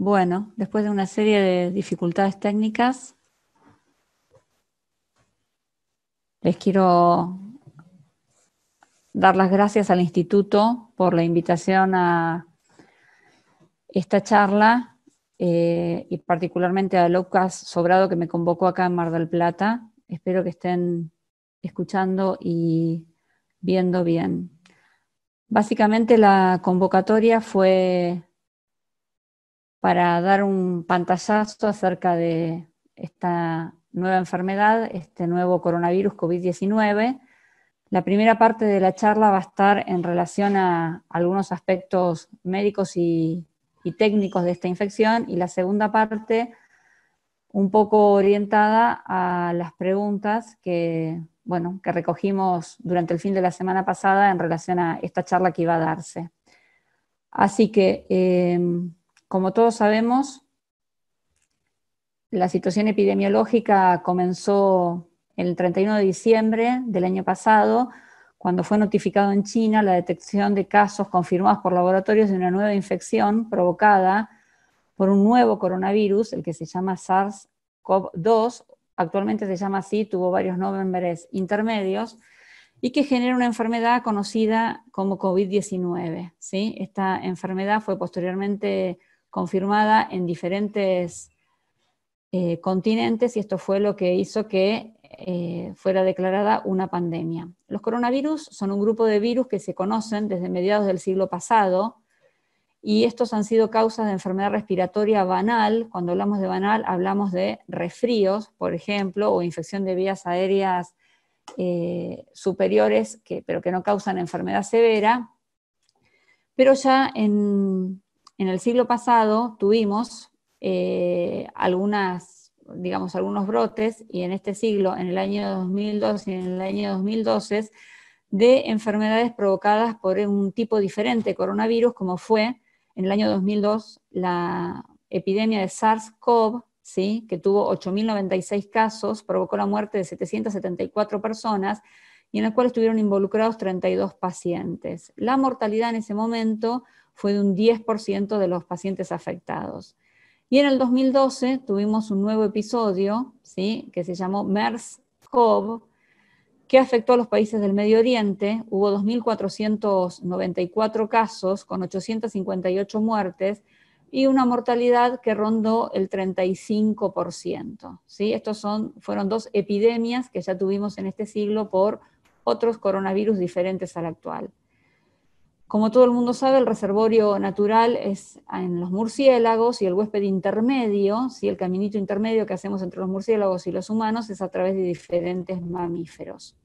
Bueno, después de una serie de dificultades técnicas, les quiero dar las gracias al instituto por la invitación a esta charla eh, y particularmente a Lucas Sobrado que me convocó acá en Mar del Plata. Espero que estén escuchando y viendo bien. Básicamente la convocatoria fue para dar un pantallazo acerca de esta nueva enfermedad, este nuevo coronavirus COVID-19. La primera parte de la charla va a estar en relación a algunos aspectos médicos y, técnicos de esta infección y la segunda parte un poco orientada a las preguntas que, bueno, que recogimos durante el fin de la semana pasada en relación a esta charla que iba a darse. Así que eh, como todos sabemos, la situación epidemiológica comenzó el 31 de diciembre del año pasado, cuando fue notificado en China la detección de casos confirmados por laboratorios de una nueva infección provocada por un nuevo coronavirus, el que se llama SARS-CoV-2, actualmente se llama así, tuvo varios nombres intermedios, y que genera una enfermedad conocida como COVID-19. ¿sí? Esta enfermedad fue posteriormente confirmada en diferentes eh, continentes y esto fue lo que hizo que eh, fuera declarada una pandemia. Los coronavirus son un grupo de virus que se conocen desde mediados del siglo pasado y estos han sido causas de enfermedad respiratoria banal. Cuando hablamos de banal hablamos de resfríos, por ejemplo, o infección de vías aéreas eh, superiores, que, pero que no causan enfermedad severa. Pero ya en en el siglo pasado tuvimos eh, algunas, digamos, algunos brotes y en este siglo, en el año 2002 y en el año 2012, de enfermedades provocadas por un tipo diferente de coronavirus, como fue en el año 2002 la epidemia de SARS-CoV, ¿sí? que tuvo 8.096 casos, provocó la muerte de 774 personas y en la cual estuvieron involucrados 32 pacientes. La mortalidad en ese momento fue de un 10% de los pacientes afectados. Y en el 2012 tuvimos un nuevo episodio, ¿sí? que se llamó MERS-CoV, que afectó a los países del Medio Oriente. Hubo 2.494 casos con 858 muertes y una mortalidad que rondó el 35%. ¿sí? Estos son, fueron dos epidemias que ya tuvimos en este siglo por otros coronavirus diferentes al actual. Como todo el mundo sabe, el reservorio natural es en los murciélagos y el huésped intermedio, si el caminito intermedio que hacemos entre los murciélagos y los humanos es a través de diferentes mamíferos.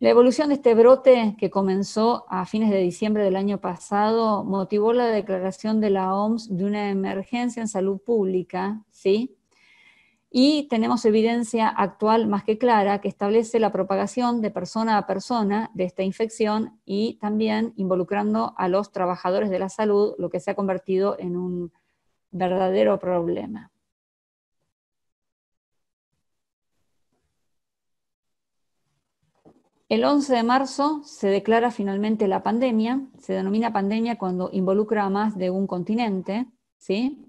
La evolución de este brote que comenzó a fines de diciembre del año pasado motivó la declaración de la OMS de una emergencia en salud pública, ¿sí? y tenemos evidencia actual más que clara que establece la propagación de persona a persona de esta infección y también involucrando a los trabajadores de la salud, lo que se ha convertido en un verdadero problema. El 11 de marzo se declara finalmente la pandemia, se denomina pandemia cuando involucra a más de un continente, ¿sí?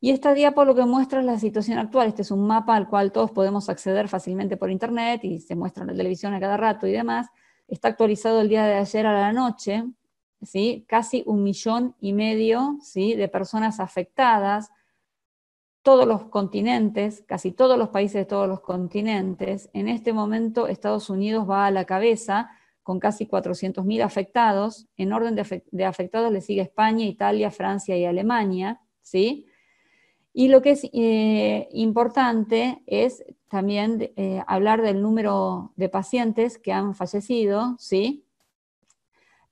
Y esta diapo lo que muestra la situación actual. Este es un mapa al cual todos podemos acceder fácilmente por internet y se muestra en la televisión a cada rato y demás. Está actualizado el día de ayer a la noche, ¿sí? casi un millón y medio ¿sí? de personas afectadas, todos los continentes, casi todos los países de todos los continentes. En este momento Estados Unidos va a la cabeza con casi 400.000 afectados. En orden de, afectados le sigue España, Italia, Francia y Alemania. ¿sí? Y lo que es eh, importante es también eh, hablar del número de pacientes que han fallecido, ¿sí?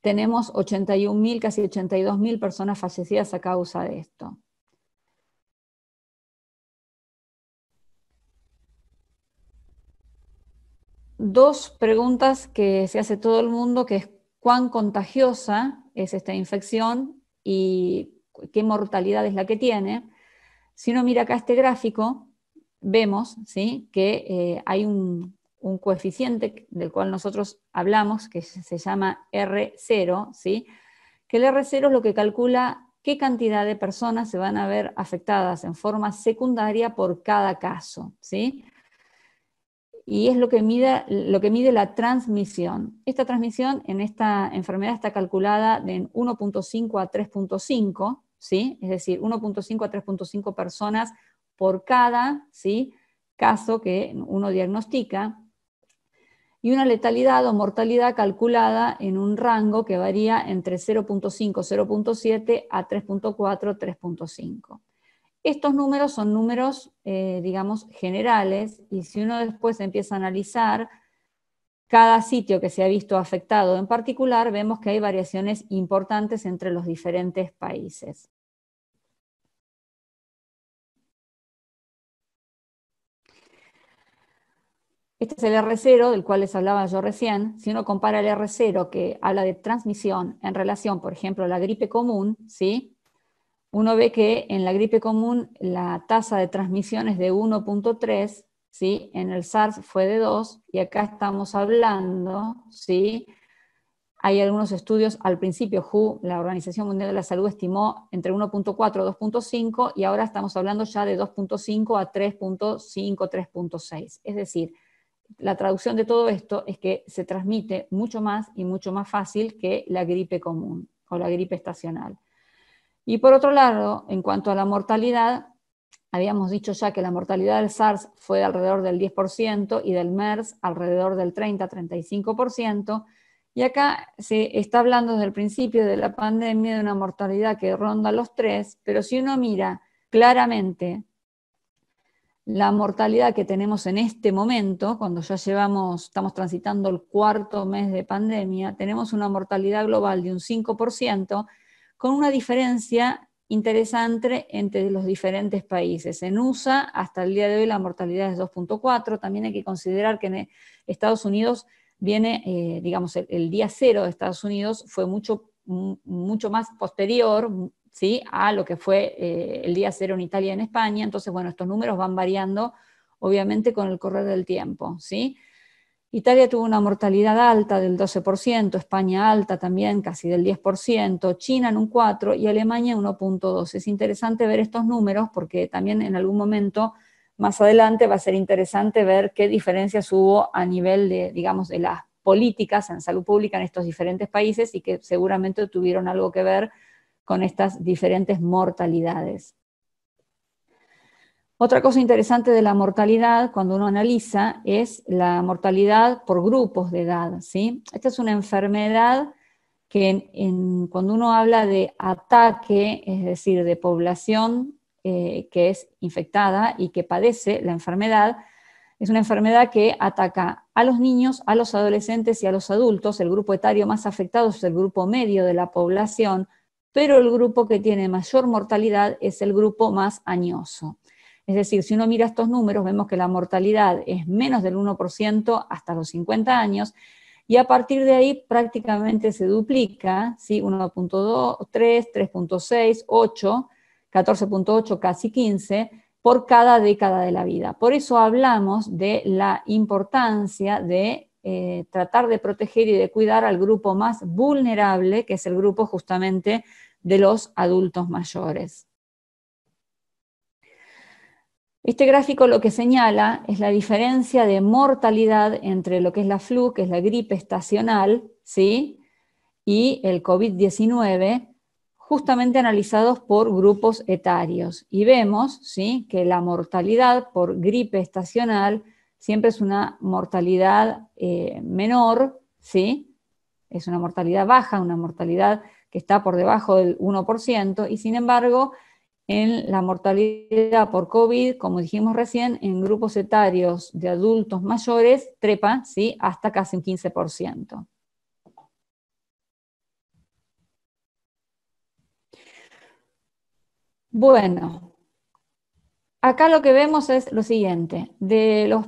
Tenemos 81.000, casi 82.000 personas fallecidas a causa de esto. Dos preguntas que se hace todo el mundo, que es cuán contagiosa es esta infección y qué mortalidad es la que tiene. Si uno mira acá este gráfico, vemos que eh, hay un, coeficiente del cual nosotros hablamos, que se llama R0, que el R0 es lo que calcula qué cantidad de personas se van a ver afectadas en forma secundaria por cada caso. Y es lo que, lo que mide la transmisión. Esta transmisión en esta enfermedad está calculada de 1.5 a 3.5, es decir, 1.5 a 3.5 personas por cada, Caso que uno diagnostica. Y una letalidad o mortalidad calculada en un rango que varía entre 0.5, 0.7 a 3.4, 3.5. Estos números son números, eh, digamos, generales, y si uno después empieza a analizar cada sitio que se ha visto afectado en particular, vemos que hay variaciones importantes entre los diferentes países. Este es el R0 del cual les hablaba yo recién. Si uno compara el R0 que habla de transmisión en relación, por ejemplo, a la gripe común, ¿sí? uno ve que en la gripe común la tasa de transmisión es de 1.3, ¿sí? en el SARS fue de 2, y acá estamos hablando, ¿sí? hay algunos estudios, al principio la Organización Mundial de la Salud, estimó entre 1.4 y 2.5, y ahora estamos hablando ya de 2.5 a 3.5, 3.6. Es decir, la traducción de todo esto es que se transmite mucho más y mucho más fácil que la gripe común o la gripe estacional. Y por otro lado, en cuanto a la mortalidad, habíamos dicho ya que la mortalidad del SARS fue alrededor del 10% y del MERS alrededor del 30-35%. Y acá se está hablando desde el principio de la pandemia de una mortalidad que ronda los tres, pero si uno mira claramente la mortalidad que tenemos en este momento, cuando ya llevamos, estamos transitando el cuarto mes de pandemia, tenemos una mortalidad global de un 5%, con una diferencia interesante entre los diferentes países. En USA, hasta el día de hoy, la mortalidad es 2.4. También hay que considerar que en Estados Unidos viene, eh, digamos, el, día cero de Estados Unidos fue mucho, mucho más posterior, ¿sí? a lo que fue eh, el día cero en Italia y en España. Entonces, bueno, estos números van variando, obviamente, con el correr del tiempo. ¿sí? Italia tuvo una mortalidad alta del 12%, España alta también, casi del 10%, China en un 4% y Alemania 1.2%. Es interesante ver estos números porque también en algún momento más adelante va a ser interesante ver qué diferencias hubo a nivel de, digamos, de las políticas en salud pública en estos diferentes países y que seguramente tuvieron algo que ver con estas diferentes mortalidades. Otra cosa interesante de la mortalidad, cuando uno analiza, es la mortalidad por grupos de edad. ¿sí? Esta es una enfermedad que cuando uno habla de ataque, es decir, de población eh, que es infectada y que padece la enfermedad, es una enfermedad que ataca a los niños, a los adolescentes y a los adultos. El grupo etario más afectado es el grupo medio de la población, pero el grupo que tiene mayor mortalidad es el grupo más añoso. Es decir, si uno mira estos números, vemos que la mortalidad es menos del 1% hasta los 50 años, y a partir de ahí prácticamente se duplica, ¿sí? 1.2, 3, 3.6, 8, 14.8, casi 15, por cada década de la vida. Por eso hablamos de la importancia de eh, tratar de proteger y de cuidar al grupo más vulnerable, que es el grupo justamente de los adultos mayores. Este gráfico lo que señala es la diferencia de mortalidad entre lo que es la flu, que es la gripe estacional, ¿sí? y el COVID-19, justamente analizados por grupos etarios. Y vemos ¿sí? que la mortalidad por gripe estacional siempre es una mortalidad eh, menor, ¿sí? es una mortalidad baja, una mortalidad que está por debajo del 1%, y sin embargo, en la mortalidad por COVID, como dijimos recién, en grupos etarios de adultos mayores trepa ¿sí? hasta casi un 15%. Bueno, acá lo que vemos es lo siguiente, de los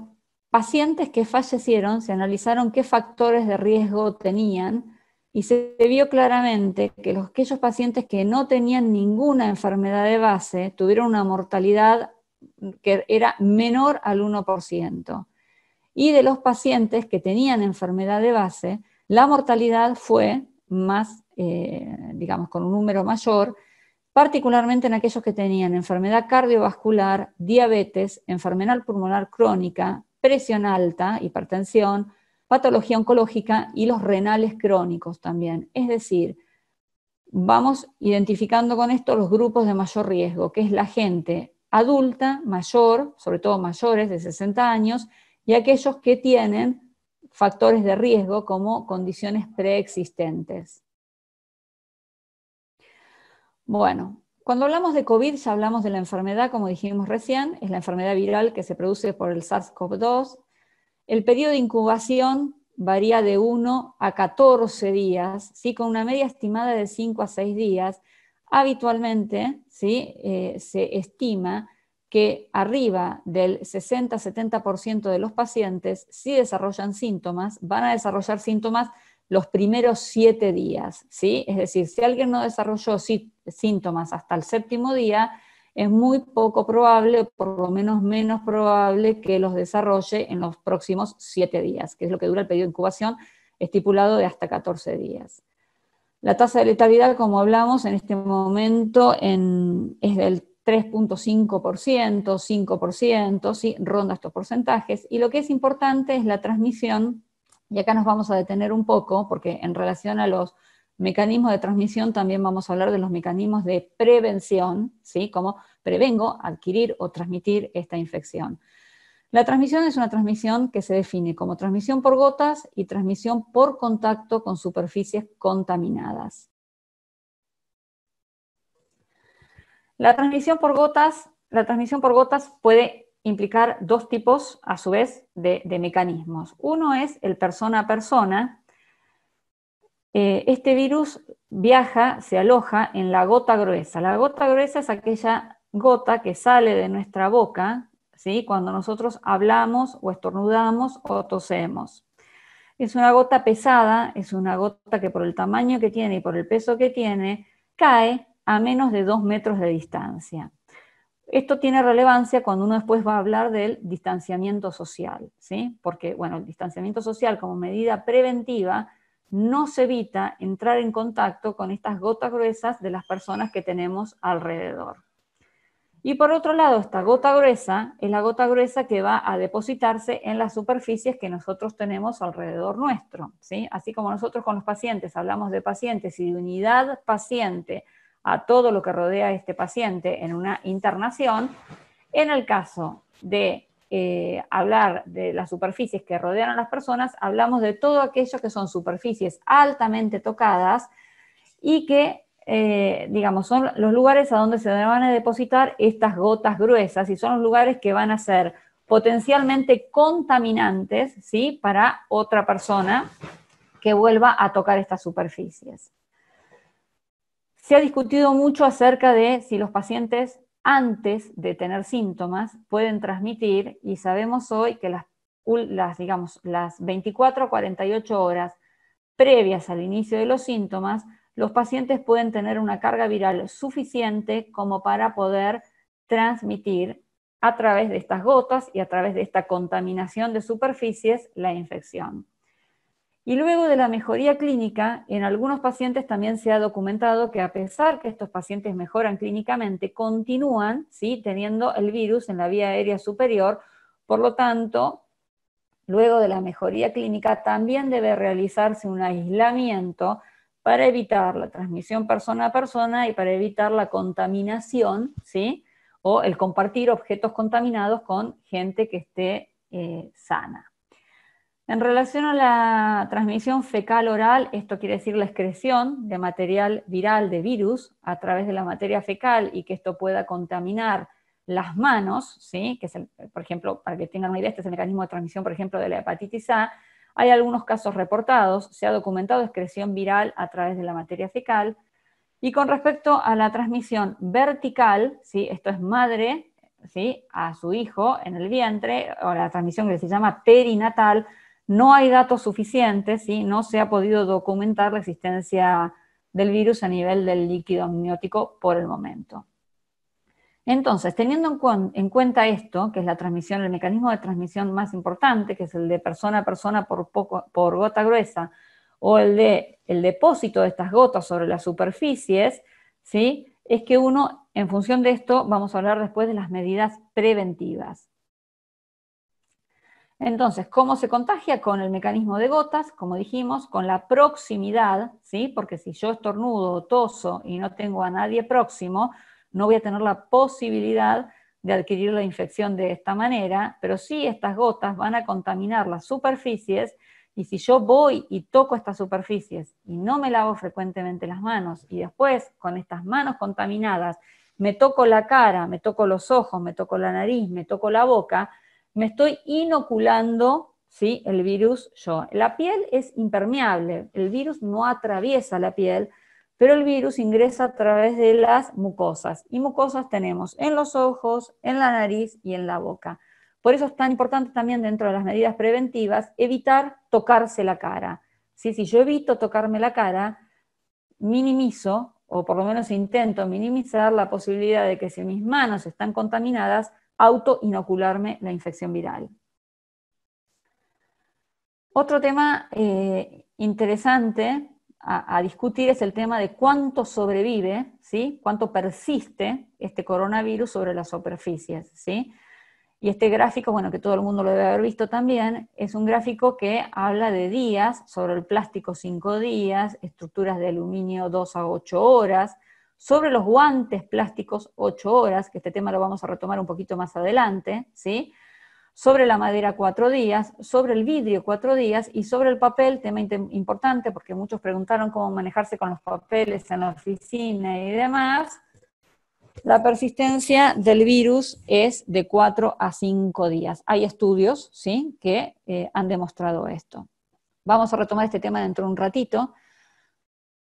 pacientes que fallecieron se analizaron qué factores de riesgo tenían y se vio claramente que aquellos pacientes que no tenían ninguna enfermedad de base tuvieron una mortalidad que era menor al 1%. Y de los pacientes que tenían enfermedad de base, la mortalidad fue más, eh, digamos, con un número mayor, particularmente en aquellos que tenían enfermedad cardiovascular, diabetes, enfermedad pulmonar crónica, presión alta, hipertensión, patología oncológica y los renales crónicos también. Es decir, vamos identificando con esto los grupos de mayor riesgo, que es la gente adulta, mayor, sobre todo mayores de 60 años, y aquellos que tienen factores de riesgo como condiciones preexistentes. Bueno, cuando hablamos de COVID ya hablamos de la enfermedad, como dijimos recién, es la enfermedad viral que se produce por el SARS-CoV-2, el periodo de incubación varía de 1 a 14 días, ¿sí? con una media estimada de 5 a 6 días. Habitualmente eh, se estima que arriba del 60-70% de los pacientes, si desarrollan síntomas, van a desarrollar síntomas los primeros 7 días. Es decir, si alguien no desarrolló síntomas hasta el séptimo día, es muy poco probable, por lo menos menos probable, que los desarrolle en los próximos siete días, que es lo que dura el periodo de incubación estipulado de hasta 14 días. La tasa de letalidad, como hablamos, en este momento es del 3.5%, 5%, ¿sí? ronda estos porcentajes. Y lo que es importante es la transmisión, y acá nos vamos a detener un poco, porque en relación a los Mecanismos de transmisión, también vamos a hablar de los mecanismos de prevención, ¿sí? Cómo prevengo adquirir o transmitir esta infección. La transmisión es una transmisión que se define como transmisión por gotas y transmisión por contacto con superficies contaminadas. La transmisión por gotas, la transmisión por gotas puede implicar dos tipos, a su vez, de, de mecanismos. Uno es el persona a persona, eh, este virus viaja, se aloja en la gota gruesa. La gota gruesa es aquella gota que sale de nuestra boca, Cuando nosotros hablamos o estornudamos o tosemos. Es una gota pesada, es una gota que por el tamaño que tiene y por el peso que tiene, cae a menos de dos metros de distancia. Esto tiene relevancia cuando uno después va a hablar del distanciamiento social, ¿sí? Porque, bueno, el distanciamiento social como medida preventiva no se evita entrar en contacto con estas gotas gruesas de las personas que tenemos alrededor. Y por otro lado, esta gota gruesa es la gota gruesa que va a depositarse en las superficies que nosotros tenemos alrededor nuestro. ¿sí? Así como nosotros con los pacientes hablamos de pacientes y de unidad paciente a todo lo que rodea a este paciente en una internación, en el caso de eh, hablar de las superficies que rodean a las personas, hablamos de todo aquello que son superficies altamente tocadas y que, eh, digamos, son los lugares a donde se van a depositar estas gotas gruesas y son los lugares que van a ser potencialmente contaminantes, ¿sí? Para otra persona que vuelva a tocar estas superficies. Se ha discutido mucho acerca de si los pacientes antes de tener síntomas pueden transmitir y sabemos hoy que las, digamos, las 24 a 48 horas previas al inicio de los síntomas, los pacientes pueden tener una carga viral suficiente como para poder transmitir a través de estas gotas y a través de esta contaminación de superficies la infección. Y luego de la mejoría clínica, en algunos pacientes también se ha documentado que a pesar que estos pacientes mejoran clínicamente, continúan ¿sí? teniendo el virus en la vía aérea superior. Por lo tanto, luego de la mejoría clínica, también debe realizarse un aislamiento para evitar la transmisión persona a persona y para evitar la contaminación, ¿sí? o el compartir objetos contaminados con gente que esté eh, sana. En relación a la transmisión fecal oral, esto quiere decir la excreción de material viral de virus a través de la materia fecal y que esto pueda contaminar las manos, ¿sí? que es por ejemplo, para que tengan una idea, este es el mecanismo de transmisión, por ejemplo, de la hepatitis A. Hay algunos casos reportados, se ha documentado excreción viral a través de la materia fecal. Y con respecto a la transmisión vertical, ¿sí? esto es madre ¿sí? a su hijo en el vientre, o la transmisión que se llama perinatal, no hay datos suficientes no se ha podido documentar la existencia del virus a nivel del líquido amniótico por el momento. Entonces, teniendo en, cuenta esto, que es la transmisión, el mecanismo de transmisión más importante, que es el de persona a persona por, por gota gruesa, o el de el depósito de estas gotas sobre las superficies, ¿sí? es que uno, en función de esto, vamos a hablar después de las medidas preventivas. Entonces, ¿cómo se contagia? Con el mecanismo de gotas, como dijimos, con la proximidad, ¿sí? Porque si yo estornudo o toso y no tengo a nadie próximo, no voy a tener la posibilidad de adquirir la infección de esta manera, pero sí estas gotas van a contaminar las superficies y si yo voy y toco estas superficies y no me lavo frecuentemente las manos y después con estas manos contaminadas me toco la cara, me toco los ojos, me toco la nariz, me toco la boca, me estoy inoculando ¿sí? el virus yo. La piel es impermeable, el virus no atraviesa la piel, pero el virus ingresa a través de las mucosas. Y mucosas tenemos en los ojos, en la nariz y en la boca. Por eso es tan importante también dentro de las medidas preventivas evitar tocarse la cara. Si yo evito tocarme la cara, minimizo, o por lo menos intento minimizar la posibilidad de que si mis manos están contaminadas, autoinocularme la infección viral. Otro tema eh, interesante a, discutir es el tema de cuánto sobrevive, ¿sí? cuánto persiste este coronavirus sobre las superficies. ¿sí? Y este gráfico, bueno, que todo el mundo lo debe haber visto también, es un gráfico que habla de días, sobre el plástico 5 días, estructuras de aluminio dos a 8 horas, sobre los guantes plásticos 8 horas, que este tema lo vamos a retomar un poquito más adelante, ¿sí? sobre la madera 4 días, sobre el vidrio 4 días y sobre el papel, tema importante porque muchos preguntaron cómo manejarse con los papeles en la oficina y demás, la persistencia del virus es de 4 a 5 días. Hay estudios ¿sí? que eh, han demostrado esto. Vamos a retomar este tema dentro de un ratito.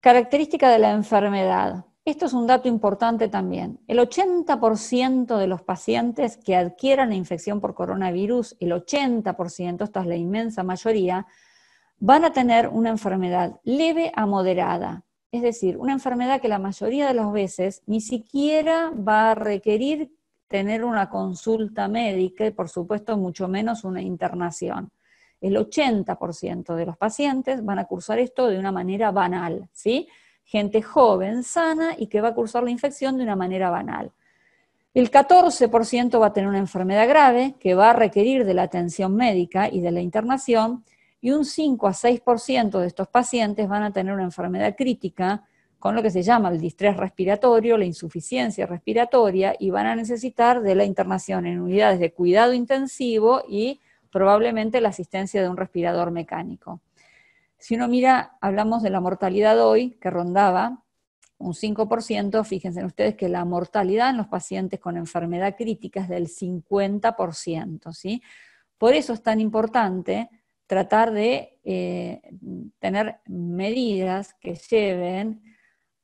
Característica de la enfermedad. Esto es un dato importante también. El 80% de los pacientes que adquieran la infección por coronavirus, el 80%, esta es la inmensa mayoría, van a tener una enfermedad leve a moderada. Es decir, una enfermedad que la mayoría de las veces ni siquiera va a requerir tener una consulta médica y por supuesto mucho menos una internación. El 80% de los pacientes van a cursar esto de una manera banal, ¿sí? gente joven, sana y que va a cursar la infección de una manera banal. El 14% va a tener una enfermedad grave que va a requerir de la atención médica y de la internación y un 5 a 6% de estos pacientes van a tener una enfermedad crítica con lo que se llama el distrés respiratorio, la insuficiencia respiratoria, y van a necesitar de la internación en unidades de cuidado intensivo y probablemente la asistencia de un respirador mecánico. Si uno mira, hablamos de la mortalidad hoy, que rondaba un 5%, fíjense ustedes que la mortalidad en los pacientes con enfermedad crítica es del 50%, ¿sí? Por eso es tan importante tratar de eh, tener medidas que lleven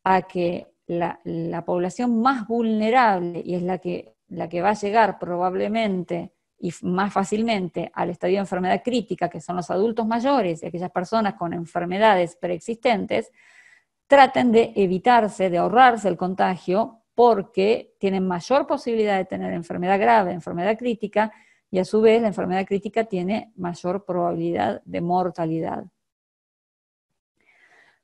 a que la, población más vulnerable, y es la que, la que va a llegar probablemente y más fácilmente al estadio de enfermedad crítica, que son los adultos mayores y aquellas personas con enfermedades preexistentes, traten de evitarse, de ahorrarse el contagio, porque tienen mayor posibilidad de tener enfermedad grave, enfermedad crítica, y a su vez la enfermedad crítica tiene mayor probabilidad de mortalidad.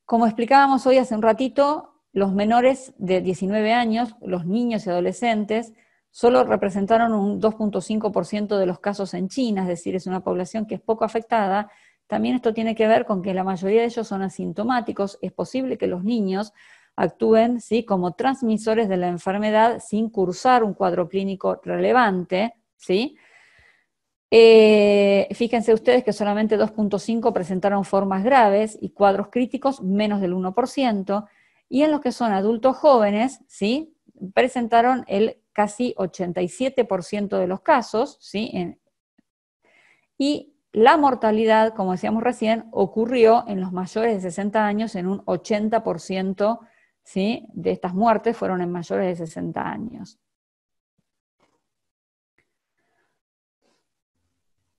Como explicábamos hoy hace un ratito, los menores de 19 años, los niños y adolescentes, solo representaron un 2.5% de los casos en China, es decir, es una población que es poco afectada. También esto tiene que ver con que la mayoría de ellos son asintomáticos. Es posible que los niños actúen ¿sí? como transmisores de la enfermedad sin cursar un cuadro clínico relevante. ¿sí? Eh, fíjense ustedes que solamente 2.5 presentaron formas graves y cuadros críticos menos del 1%, y en los que son adultos jóvenes, ¿sí? presentaron el casi 87% de los casos, ¿sí? y la mortalidad, como decíamos recién, ocurrió en los mayores de 60 años, en un 80% ¿sí? de estas muertes fueron en mayores de 60 años.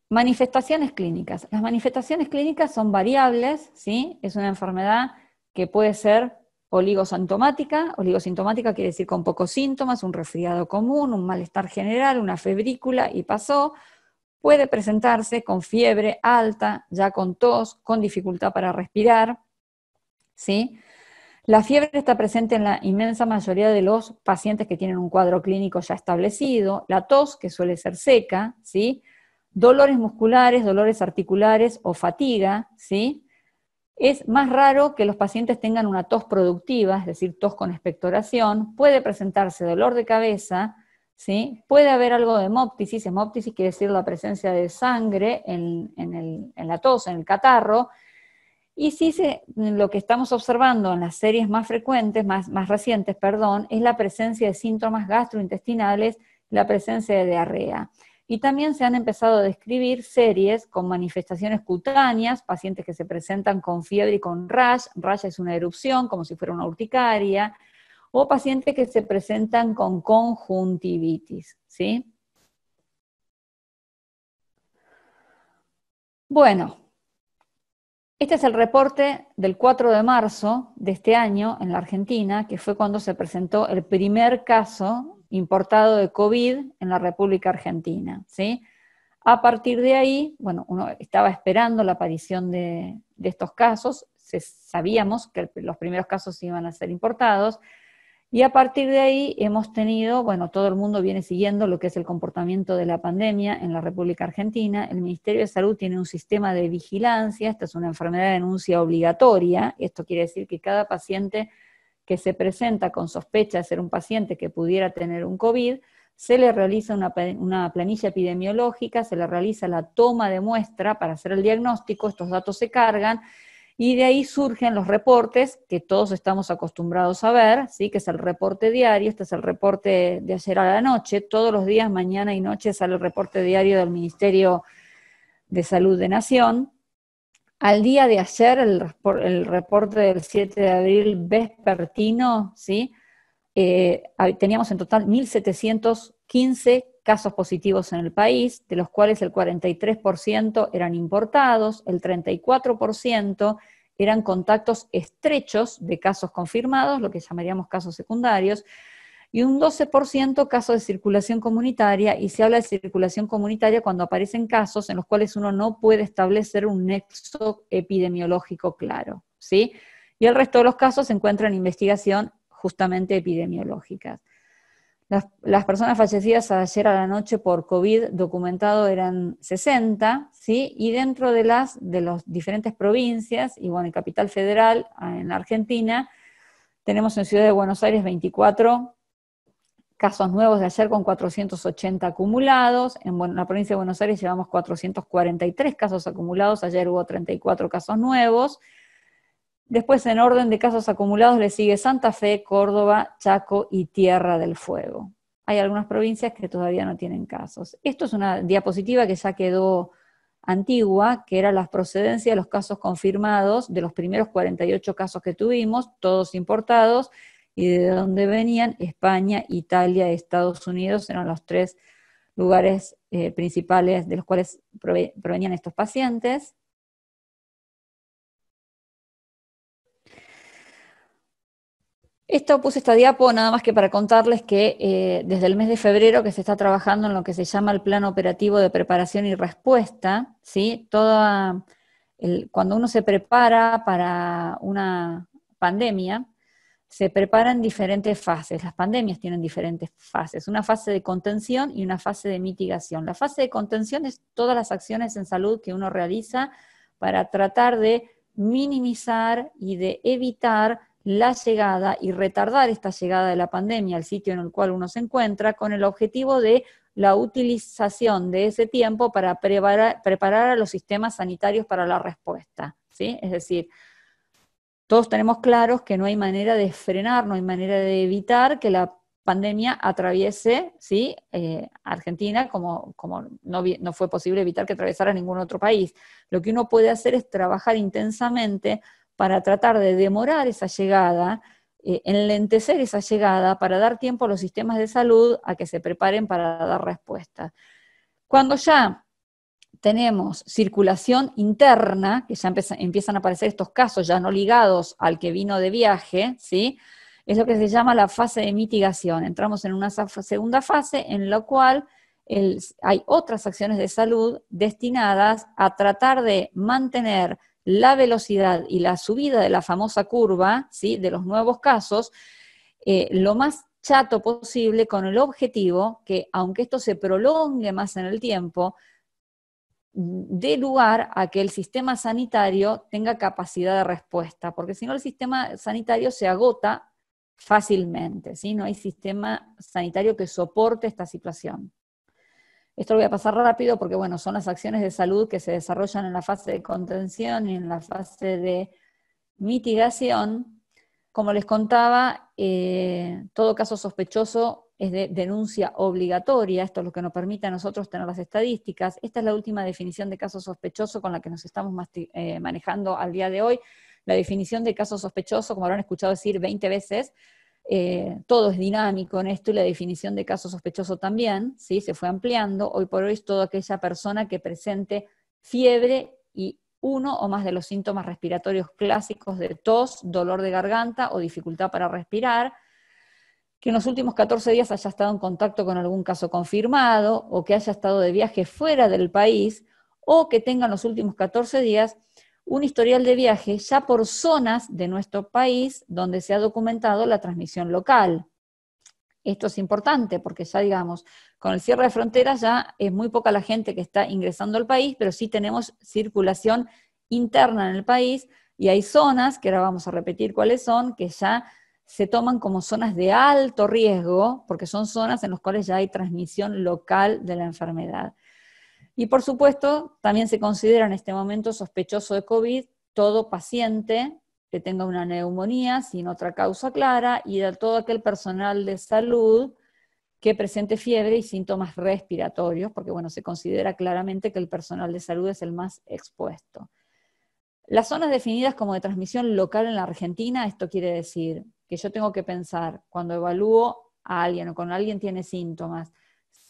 Manifestaciones clínicas. Las manifestaciones clínicas son variables, ¿sí? es una enfermedad que puede ser oligosintomática, Oligosintomática quiere decir con pocos síntomas, un resfriado común, un malestar general, una febrícula y pasó. Puede presentarse con fiebre alta, ya con tos, con dificultad para respirar. ¿sí? La fiebre está presente en la inmensa mayoría de los pacientes que tienen un cuadro clínico ya establecido. La tos, que suele ser seca, ¿sí? dolores musculares, dolores articulares o fatiga. ¿sí? Es más raro que los pacientes tengan una tos productiva, es decir, tos con expectoración, puede presentarse dolor de cabeza, ¿sí? puede haber algo de hemóptisis, hemóptisis quiere decir la presencia de sangre en, la tos, en el catarro, y sí lo que estamos observando en las series más frecuentes, más, más recientes, perdón, es la presencia de síntomas gastrointestinales, la presencia de diarrea y también se han empezado a describir series con manifestaciones cutáneas, pacientes que se presentan con fiebre y con rash, rash es una erupción como si fuera una urticaria, o pacientes que se presentan con conjuntivitis, ¿sí? Bueno, este es el reporte del 4 de marzo de este año en la Argentina, que fue cuando se presentó el primer caso importado de COVID en la República Argentina. ¿sí? A partir de ahí, bueno, uno estaba esperando la aparición de, estos casos, sabíamos que los primeros casos iban a ser importados, y a partir de ahí hemos tenido, bueno, todo el mundo viene siguiendo lo que es el comportamiento de la pandemia en la República Argentina. El Ministerio de Salud tiene un sistema de vigilancia, esta es una enfermedad de denuncia obligatoria, esto quiere decir que cada paciente que se presenta con sospecha de ser un paciente que pudiera tener un COVID, se le realiza una, planilla epidemiológica, se le realiza la toma de muestra para hacer el diagnóstico, estos datos se cargan y de ahí surgen los reportes que todos estamos acostumbrados a ver, ¿sí? que es el reporte diario, este es el reporte de ayer a la noche, todos los días, mañana y noche sale el reporte diario del Ministerio de Salud de Nación, al día de ayer, el, reporte del 7 de abril vespertino, eh, teníamos en total 1.715 casos positivos en el país, de los cuales el 43% eran importados, el 34% eran contactos estrechos de casos confirmados, lo que llamaríamos casos secundarios, y un 12% caso de circulación comunitaria, y se habla de circulación comunitaria cuando aparecen casos en los cuales uno no puede establecer un nexo epidemiológico claro, ¿sí? Y el resto de los casos se encuentran en investigación justamente epidemiológica. Las, personas fallecidas ayer a la noche por COVID documentado eran 60, ¿sí? Y dentro de las de las diferentes provincias, y bueno, en Capital Federal, en Argentina, tenemos en Ciudad de Buenos Aires 24, casos nuevos de ayer con 480 acumulados. En la provincia de Buenos Aires llevamos 443 casos acumulados, ayer hubo 34 casos nuevos. Después, en orden de casos acumulados, le sigue Santa Fe, Córdoba, Chaco y Tierra del Fuego. Hay algunas provincias que todavía no tienen casos. Esto es una diapositiva que ya quedó antigua, que era la procedencia de los casos confirmados de los primeros 48 casos que tuvimos, todos importados, y de dónde venían, España, Italia, Estados Unidos eran los tres lugares eh, principales de los cuales provenían estos pacientes. Esto puse esta diapo nada más que para contarles que eh, desde el mes de febrero que se está trabajando en lo que se llama el plan operativo de preparación y respuesta, ¿sí? cuando uno se prepara para una pandemia, se preparan diferentes fases. Las pandemias tienen diferentes fases, una fase de contención y una fase de mitigación. La fase de contención es todas las acciones en salud que uno realiza para tratar de minimizar y de evitar la llegada y retardar esta llegada de la pandemia al sitio en el cual uno se encuentra con el objetivo de la utilización de ese tiempo para preparar, a los sistemas sanitarios para la respuesta. ¿sí? Es decir, todos tenemos claros que no hay manera de frenar, no hay manera de evitar que la pandemia atraviese ¿sí? Eh, Argentina, como, como no, fue posible evitar que atravesara ningún otro país. Lo que uno puede hacer es trabajar intensamente para tratar de demorar esa llegada, en eh, enlentecer esa llegada, para dar tiempo a los sistemas de salud a que se preparen para dar respuesta. Cuando ya tenemos circulación interna, que ya empiezan a aparecer estos casos ya no ligados al que vino de viaje, ¿sí? es lo que se llama la fase de mitigación. Entramos en una segunda fase en la cual hay otras acciones de salud destinadas a tratar de mantener la velocidad y la subida de la famosa curva de los nuevos casos eh, lo más chato posible con el objetivo que, aunque esto se prolongue más en el tiempo, dé lugar a que el sistema sanitario tenga capacidad de respuesta, porque si no el sistema sanitario se agota fácilmente, si no hay sistema sanitario que soporte esta situación. Esto lo voy a pasar rápido porque, bueno, son las acciones de salud que se desarrollan en la fase de contención y en la fase de mitigación. Como les contaba, eh, todo caso sospechoso es de denuncia obligatoria, esto es lo que nos permite a nosotros tener las estadísticas. Esta es la última definición de caso sospechoso con la que nos estamos eh, manejando al día de hoy. La definición de caso sospechoso, como habrán escuchado decir 20 veces, eh, todo es dinámico en esto y la definición de caso sospechoso también, ¿sí? se fue ampliando. Hoy por hoy es toda aquella persona que presente fiebre y uno o más de los síntomas respiratorios clásicos de tos, dolor de garganta o dificultad para respirar, que en los últimos 14 días haya estado en contacto con algún caso confirmado o que haya estado de viaje fuera del país o que tenga en los últimos 14 días un historial de viaje ya por zonas de nuestro país donde se ha documentado la transmisión local. Esto es importante porque ya digamos, con el cierre de fronteras ya es muy poca la gente que está ingresando al país, pero sí tenemos circulación interna en el país y hay zonas, que ahora vamos a repetir cuáles son, que ya se toman como zonas de alto riesgo, porque son zonas en las cuales ya hay transmisión local de la enfermedad. Y por supuesto, también se considera en este momento sospechoso de COVID todo paciente que tenga una neumonía sin otra causa clara y de todo aquel personal de salud que presente fiebre y síntomas respiratorios, porque bueno, se considera claramente que el personal de salud es el más expuesto. Las zonas definidas como de transmisión local en la Argentina, esto quiere decir que yo tengo que pensar cuando evalúo a alguien o cuando alguien tiene síntomas,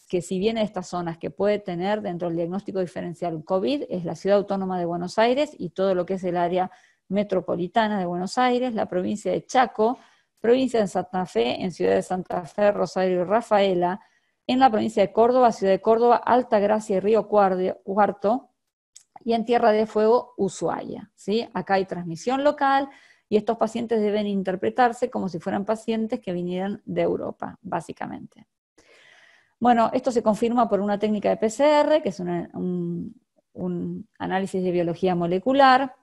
que si viene estas zonas que puede tener dentro del diagnóstico diferencial COVID, es la ciudad autónoma de Buenos Aires y todo lo que es el área metropolitana de Buenos Aires, la provincia de Chaco, provincia de Santa Fe, en Ciudad de Santa Fe, Rosario y Rafaela, en la provincia de Córdoba, Ciudad de Córdoba, Gracia y Río Cuarto, y en Tierra de Fuego, Ushuaia. ¿sí? Acá hay transmisión local, y estos pacientes deben interpretarse como si fueran pacientes que vinieran de Europa, básicamente. Bueno, esto se confirma por una técnica de PCR, que es un, un análisis de biología molecular.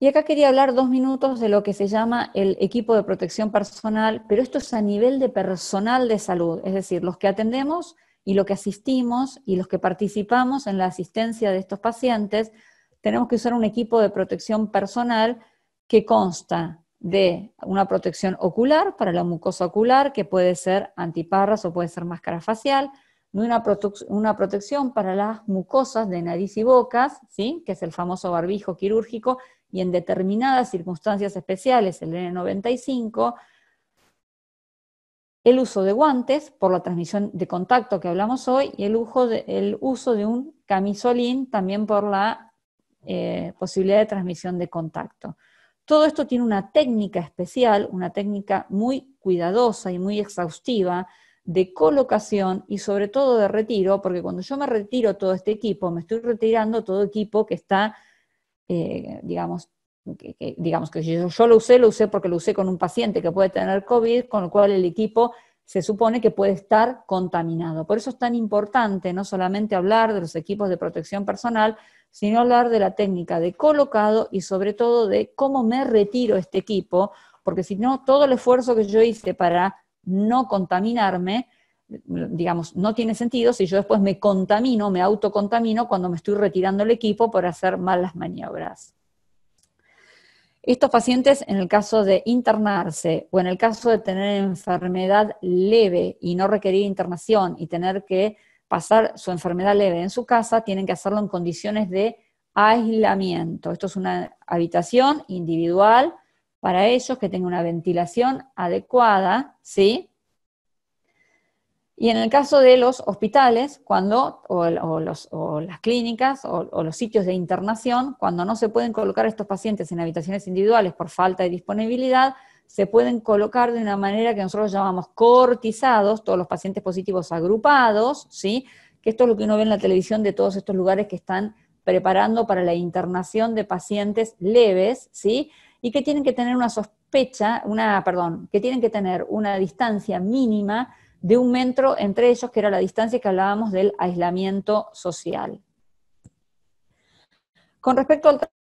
Y acá quería hablar dos minutos de lo que se llama el equipo de protección personal, pero esto es a nivel de personal de salud, es decir, los que atendemos y los que asistimos y los que participamos en la asistencia de estos pacientes tenemos que usar un equipo de protección personal que consta de una protección ocular para la mucosa ocular, que puede ser antiparras o puede ser máscara facial, una, protección para las mucosas de nariz y bocas, ¿sí? que es el famoso barbijo quirúrgico, y en determinadas circunstancias especiales, el N95, el uso de guantes por la transmisión de contacto que hablamos hoy y el, uso el uso de un camisolín también por la eh, posibilidad de transmisión de contacto. Todo esto tiene una técnica especial, una técnica muy cuidadosa y muy exhaustiva de colocación y sobre todo de retiro, porque cuando yo me retiro todo este equipo, me estoy retirando todo equipo que está, eh, digamos, que, digamos que yo, yo lo usé, lo usé porque lo usé con un paciente que puede tener COVID, con lo cual el equipo se supone que puede estar contaminado. Por eso es tan importante no solamente hablar de los equipos de protección personal, sino hablar de la técnica de colocado y sobre todo de cómo me retiro este equipo, porque si no, todo el esfuerzo que yo hice para no contaminarme, digamos, no tiene sentido si yo después me contamino, me autocontamino cuando me estoy retirando el equipo por hacer malas maniobras. Estos pacientes, en el caso de internarse o en el caso de tener enfermedad leve y no requerir internación y tener que pasar su enfermedad leve en su casa, tienen que hacerlo en condiciones de aislamiento. Esto es una habitación individual para ellos que tenga una ventilación adecuada, ¿sí? Y en el caso de los hospitales, cuando, o, las clínicas o, o, los sitios de internación, cuando no se pueden colocar estos pacientes en habitaciones individuales por falta de disponibilidad, se pueden colocar de una manera que nosotros llamamos cortizados, todos los pacientes positivos agrupados, ¿sí? que esto es lo que uno ve en la televisión de todos estos lugares que están preparando para la internación de pacientes leves, ¿sí? y que tienen que tener una sospecha, una, perdón, que tienen que tener una distancia mínima de un metro entre ellos, que era la distancia que hablábamos del aislamiento social. Con respecto al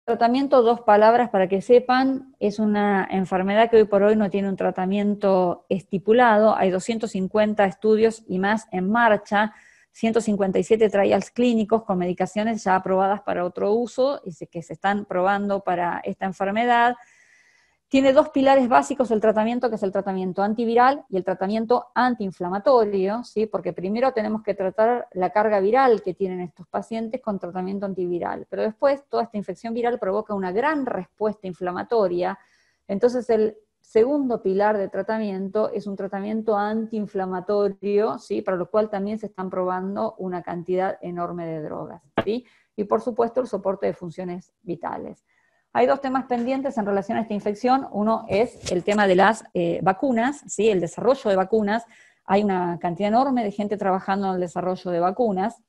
Tratamiento, dos palabras para que sepan, es una enfermedad que hoy por hoy no tiene un tratamiento estipulado. Hay 250 estudios y más en marcha, 157 trials clínicos con medicaciones ya aprobadas para otro uso y que se están probando para esta enfermedad tiene dos pilares básicos el tratamiento, que es el tratamiento antiviral y el tratamiento antiinflamatorio, ¿sí? porque primero tenemos que tratar la carga viral que tienen estos pacientes con tratamiento antiviral, pero después toda esta infección viral provoca una gran respuesta inflamatoria, entonces el segundo pilar de tratamiento es un tratamiento antiinflamatorio, ¿sí? para lo cual también se están probando una cantidad enorme de drogas, ¿sí? y por supuesto el soporte de funciones vitales. Hay dos temas pendientes en relación a esta infección. Uno es el tema de las eh, vacunas, ¿sí? el desarrollo de vacunas. Hay una cantidad enorme de gente trabajando en el desarrollo de vacunas.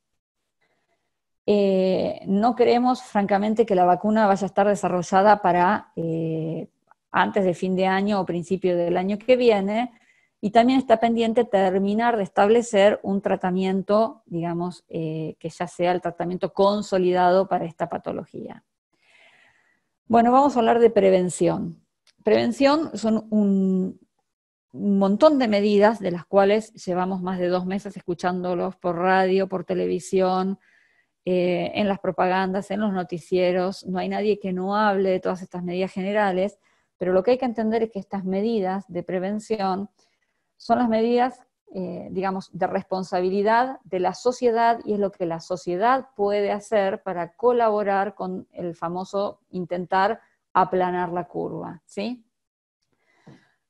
Eh, no creemos, francamente, que la vacuna vaya a estar desarrollada para eh, antes de fin de año o principio del año que viene. Y también está pendiente terminar de establecer un tratamiento, digamos, que ya sea el tratamiento consolidado para esta patología. Bueno, vamos a hablar de prevención. Prevención son un, montón de medidas de las cuales llevamos más de dos meses escuchándolos por radio, por televisión, eh, en las propagandas, en los noticieros. No hay nadie que no hable de todas estas medidas generales, pero lo que hay que entender es que estas medidas de prevención son las medidas eh, digamos, de responsabilidad de la sociedad y es lo que la sociedad puede hacer para colaborar con el famoso intentar aplanar la curva,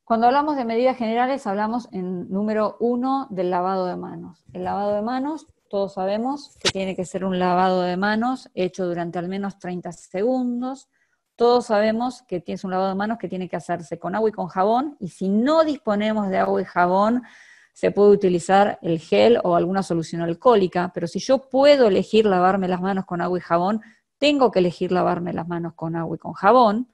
Cuando hablamos de medidas generales, hablamos en número uno del lavado de manos. El lavado de manos, todos sabemos que tiene que ser un lavado de manos hecho durante al menos 30 segundos. Todos sabemos que tienes un lavado de manos que tiene que hacerse con agua y con jabón. Y si no disponemos de agua y jabón, se puede utilizar el gel o alguna solución alcohólica, pero si yo puedo elegir lavarme las manos con agua y jabón, tengo que elegir lavarme las manos con agua y con jabón,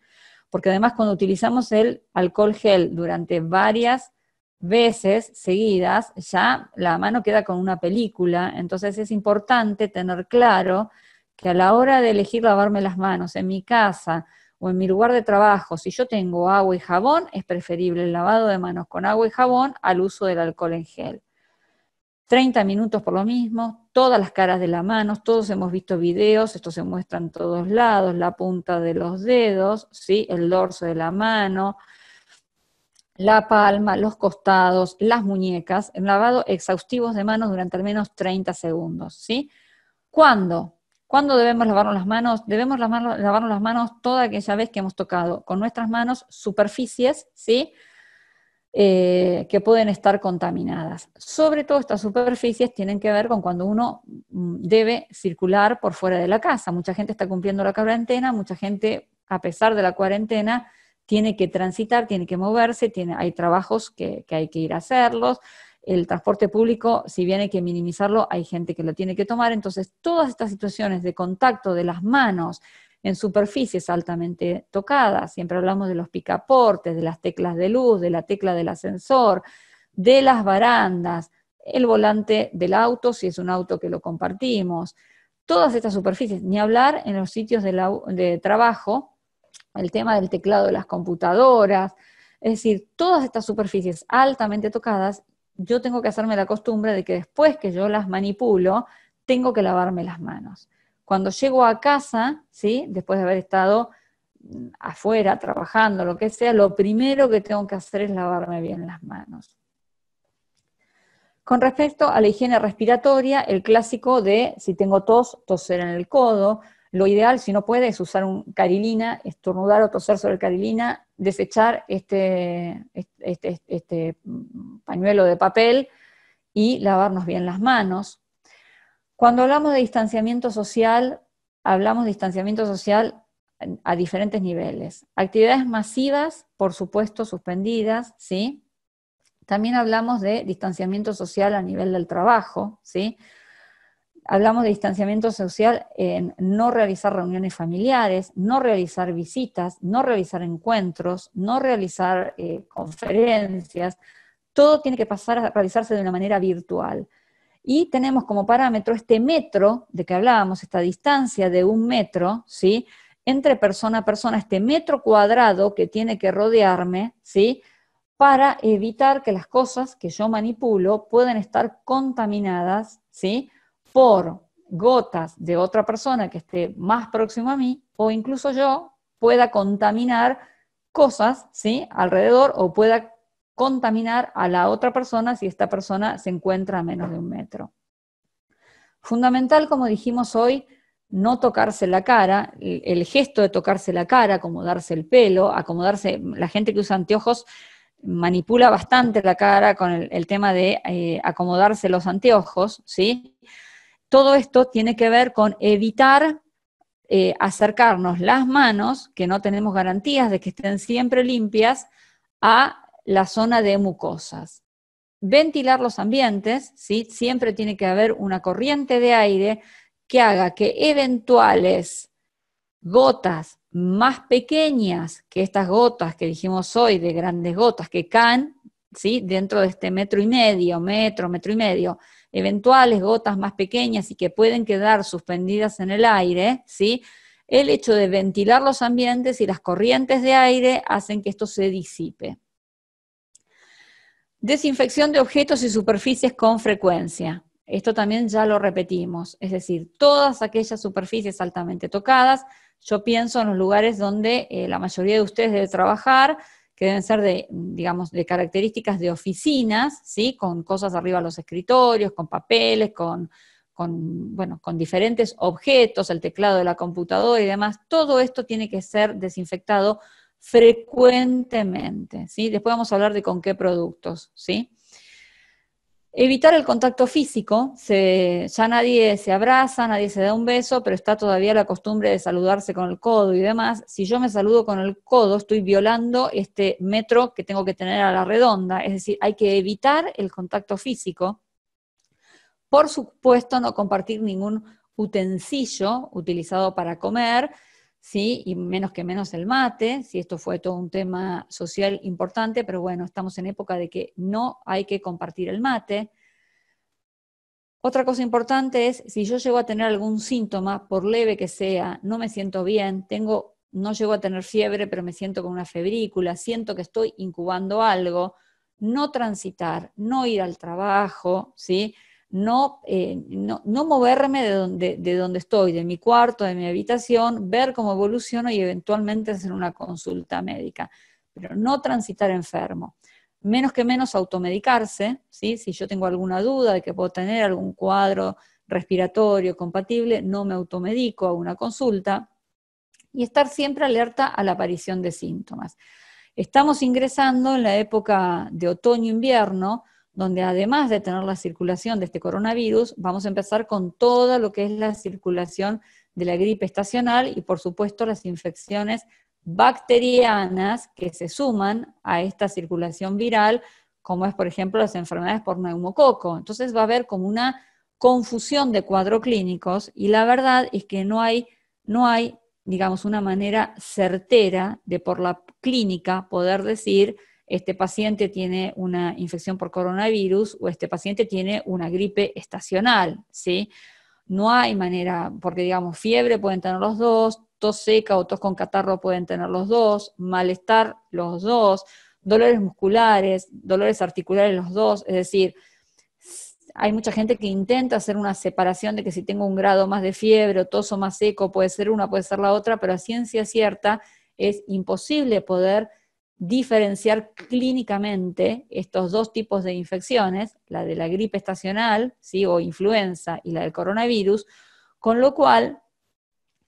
porque además cuando utilizamos el alcohol gel durante varias veces seguidas, ya la mano queda con una película, entonces es importante tener claro que a la hora de elegir lavarme las manos en mi casa, o en mi lugar de trabajo, si yo tengo agua y jabón, es preferible el lavado de manos con agua y jabón al uso del alcohol en gel. 30 minutos por lo mismo, todas las caras de la manos, todos hemos visto videos, esto se muestra en todos lados, la punta de los dedos, ¿sí? el dorso de la mano, la palma, los costados, las muñecas, en lavado exhaustivos de manos durante al menos 30 segundos. ¿sí? ¿Cuándo? ¿Cuándo debemos lavarnos las manos? Debemos lavarnos, las manos toda aquella vez que hemos tocado con nuestras manos superficies, ¿sí? Eh, que pueden estar contaminadas. Sobre todo estas superficies tienen que ver con cuando uno mm, debe circular por fuera de la casa. Mucha gente está cumpliendo la cuarentena, mucha gente, a pesar de la cuarentena, tiene que transitar, tiene que moverse, hay trabajos que hay que ir a hacerlos, el transporte público, si bien hay que minimizarlo, hay gente que lo tiene que tomar. Entonces, todas estas situaciones de contacto de las manos en superficies altamente tocadas, siempre hablamos de los picaportes, de las teclas de luz, de la tecla del ascensor, de las barandas, el volante del auto, si es un auto que lo compartimos, todas estas superficies, ni hablar en los sitios de, de trabajo, el tema del teclado de las computadoras, es decir, todas estas superficies altamente tocadas yo tengo que hacerme la costumbre de que después que yo las manipulo, tengo que lavarme las manos. Cuando llego a casa, ¿sí? después de haber estado mm, afuera, trabajando, lo que sea, lo primero que tengo que hacer es lavarme bien las manos. Con respecto a la higiene respiratoria, el clásico de si tengo tos, toser en el codo, lo ideal, si no puede, es usar un carilina, estornudar o toser sobre el carilina, desechar este este, este, este pañuelo de papel y lavarnos bien las manos. Cuando hablamos de distanciamiento social, hablamos de distanciamiento social a diferentes niveles. Actividades masivas, por supuesto, suspendidas, ¿sí? También hablamos de distanciamiento social a nivel del trabajo, ¿sí? hablamos de distanciamiento social en no realizar reuniones familiares, no realizar visitas, no realizar encuentros, no realizar eh, conferencias. Todo tiene que pasar a realizarse de una manera virtual. Y tenemos como parámetro este metro de que hablábamos, esta distancia de un metro, ¿sí? Entre persona a persona, este metro cuadrado que tiene que rodearme, ¿sí? Para evitar que las cosas que yo manipulo puedan estar contaminadas, ¿sí? por gotas de otra persona que esté más próximo a mí o incluso yo pueda contaminar cosas, ¿sí? Alrededor o pueda contaminar a la otra persona si esta persona se encuentra a menos de un metro. Fundamental, como dijimos hoy, no tocarse la cara, el gesto de tocarse la cara, acomodarse el pelo, acomodarse, la gente que usa anteojos manipula bastante la cara con el, tema de eh, acomodarse los anteojos, ¿sí? Todo esto tiene que ver con evitar eh, acercarnos las manos, que no tenemos garantías de que estén siempre limpias, a la zona de mucosas. Ventilar los ambientes, ¿sí? siempre tiene que haber una corriente de aire que haga que eventuales gotas más pequeñas que estas gotas que dijimos hoy, de grandes gotas que caen ¿sí? dentro de este metro y medio, metro, metro y medio, eventuales gotas más pequeñas y que pueden quedar suspendidas en el aire, ¿sí? El hecho de ventilar los ambientes y las corrientes de aire hacen que esto se disipe. Desinfección de objetos y superficies con frecuencia. Esto también ya lo repetimos, es decir, todas aquellas superficies altamente tocadas, yo pienso en los lugares donde eh, la mayoría de ustedes debe trabajar, que deben ser de, digamos, de características de oficinas, ¿sí? Con cosas arriba de los escritorios, con papeles, con, bueno, con diferentes objetos, el teclado de la computadora y demás. Todo esto tiene que ser desinfectado frecuentemente, ¿sí? Después vamos a hablar de con qué productos, ¿sí? Evitar el contacto físico, ya nadie se abraza, nadie se da un beso, pero está todavía la costumbre de saludarse con el codo y demás. Si yo me saludo con el codo, estoy violando este metro que tengo que tener a la redonda, es decir, hay que evitar el contacto físico. Por supuesto, no compartir ningún utensilio utilizado para comer, y menos que menos el mate, si esto fue todo un tema social importante, pero bueno, estamos en época de que no hay que compartir el mate. Otra cosa importante es, si yo llego a tener algún síntoma, por leve que sea, no me siento bien, tengo, no llego a tener fiebre, pero me siento con una febrícula, siento que estoy incubando algo, no transitar, no ir al trabajo, ¿sí? Eh, no, moverme de donde, estoy, de mi cuarto, de mi habitación, ver cómo evoluciono y eventualmente hacer una consulta médica, pero no transitar enfermo. Menos que menos automedicarse, si yo tengo alguna duda de que puedo tener algún cuadro respiratorio compatible, no me automedico a una consulta y estar siempre alerta a la aparición de síntomas. Estamos ingresando en la época de otoño-invierno, donde además de tener la circulación de este coronavirus, vamos a empezar con todo lo que es la circulación de la gripe estacional y por supuesto las infecciones bacterianas que se suman a esta circulación viral, como es por ejemplo las enfermedades por neumococo. Entonces va a haber como una confusión de cuadro clínicos y la verdad es que no hay, no hay digamos, una manera certera de por la clínica poder decir este paciente tiene una infección por coronavirus o este paciente tiene una gripe estacional, ¿sí? No hay manera, porque digamos, fiebre pueden tener los dos, tos seca o tos con catarro pueden tener los dos, malestar los dos, dolores musculares, dolores articulares los dos, es decir, hay mucha gente que intenta hacer una separación de que si tengo un grado más de fiebre o tos o más seco, puede ser una, puede ser la otra, pero a ciencia cierta es imposible poder diferenciar clínicamente estos dos tipos de infecciones, la de la gripe estacional ¿sí? o influenza y la del coronavirus, con lo cual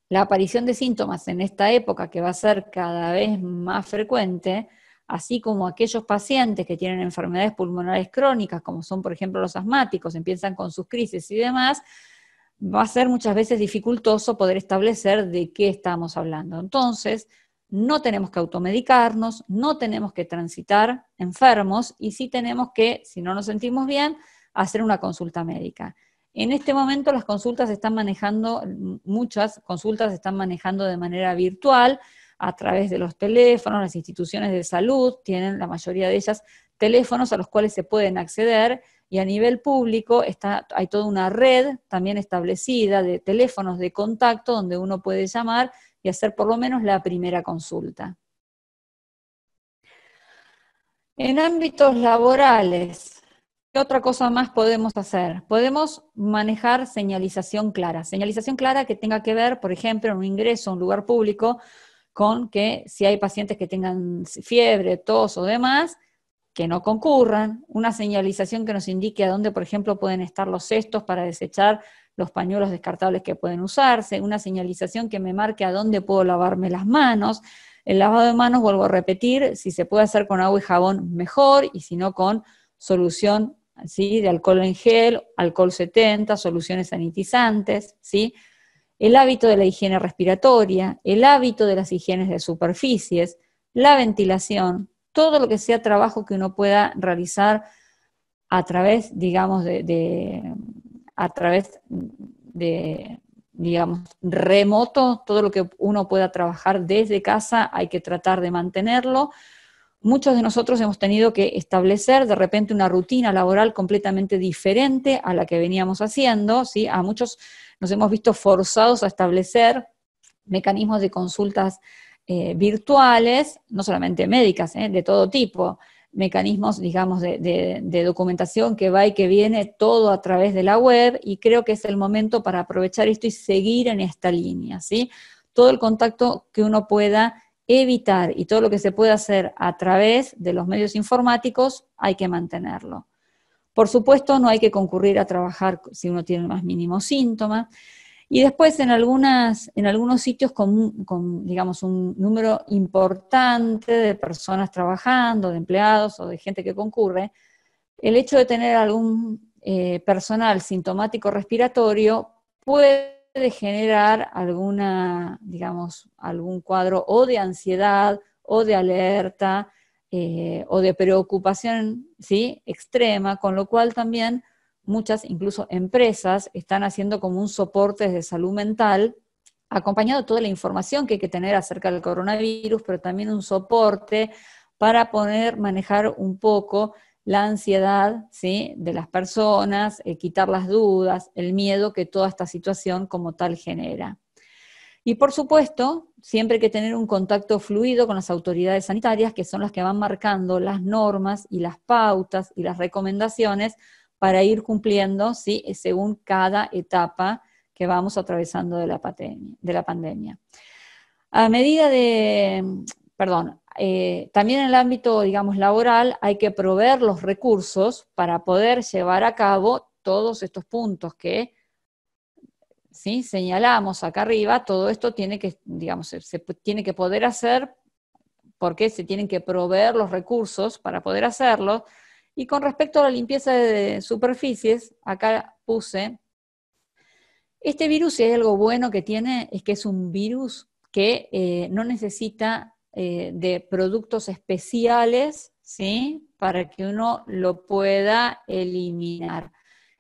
la aparición de síntomas en esta época que va a ser cada vez más frecuente, así como aquellos pacientes que tienen enfermedades pulmonares crónicas, como son por ejemplo los asmáticos, empiezan con sus crisis y demás, va a ser muchas veces dificultoso poder establecer de qué estamos hablando. Entonces, no tenemos que automedicarnos, no tenemos que transitar enfermos y sí tenemos que, si no nos sentimos bien, hacer una consulta médica. En este momento las consultas están manejando, muchas consultas están manejando de manera virtual a través de los teléfonos, las instituciones de salud tienen la mayoría de ellas teléfonos a los cuales se pueden acceder y a nivel público está, hay toda una red también establecida de teléfonos de contacto donde uno puede llamar y hacer por lo menos la primera consulta. En ámbitos laborales, ¿qué otra cosa más podemos hacer? Podemos manejar señalización clara. Señalización clara que tenga que ver, por ejemplo, en un ingreso a un lugar público, con que si hay pacientes que tengan fiebre, tos o demás, que no concurran, una señalización que nos indique a dónde, por ejemplo, pueden estar los cestos para desechar los pañuelos descartables que pueden usarse, una señalización que me marque a dónde puedo lavarme las manos. El lavado de manos, vuelvo a repetir, si se puede hacer con agua y jabón, mejor, y si no, con solución así de alcohol en gel, alcohol 70, soluciones sanitizantes, ¿sí? el hábito de la higiene respiratoria, el hábito de las higienes de superficies, la ventilación, todo lo que sea trabajo que uno pueda realizar a través, digamos, de, a través de, digamos, remoto, todo lo que uno pueda trabajar desde casa, hay que tratar de mantenerlo. Muchos de nosotros hemos tenido que establecer de repente una rutina laboral completamente diferente a la que veníamos haciendo, ¿sí? A muchos nos hemos visto forzados a establecer mecanismos de consultas eh, virtuales, no solamente médicas, eh, de todo tipo, mecanismos, digamos, de, documentación que va y que viene, todo a través de la web, y creo que es el momento para aprovechar esto y seguir en esta línea, ¿sí? Todo el contacto que uno pueda evitar y todo lo que se pueda hacer a través de los medios informáticos, hay que mantenerlo. Por supuesto, no hay que concurrir a trabajar si uno tiene el más mínimo síntoma. Y después en, algunas, en algunos sitios con, digamos, un número importante de personas trabajando, de empleados o de gente que concurre, el hecho de tener algún eh, personal sintomático respiratorio puede generar alguna, digamos, algún cuadro o de ansiedad o de alerta eh, o de preocupación, ¿sí? Extrema, con lo cual también muchas incluso empresas están haciendo como un soporte de salud mental, acompañado de toda la información que hay que tener acerca del coronavirus, pero también un soporte para poder manejar un poco la ansiedad ¿sí? de las personas, eh, quitar las dudas, el miedo que toda esta situación como tal genera. Y por supuesto, siempre hay que tener un contacto fluido con las autoridades sanitarias, que son las que van marcando las normas y las pautas y las recomendaciones para ir cumpliendo, ¿sí? según cada etapa que vamos atravesando de la, pandemia, A medida de, perdón, eh, también en el ámbito, digamos, laboral hay que proveer los recursos para poder llevar a cabo todos estos puntos que ¿sí? señalamos acá arriba, todo esto tiene que, digamos, se, se tiene que poder hacer porque se tienen que proveer los recursos para poder hacerlo, y con respecto a la limpieza de superficies, acá puse, este virus, si hay algo bueno que tiene, es que es un virus que eh, no necesita eh, de productos especiales, Para que uno lo pueda eliminar.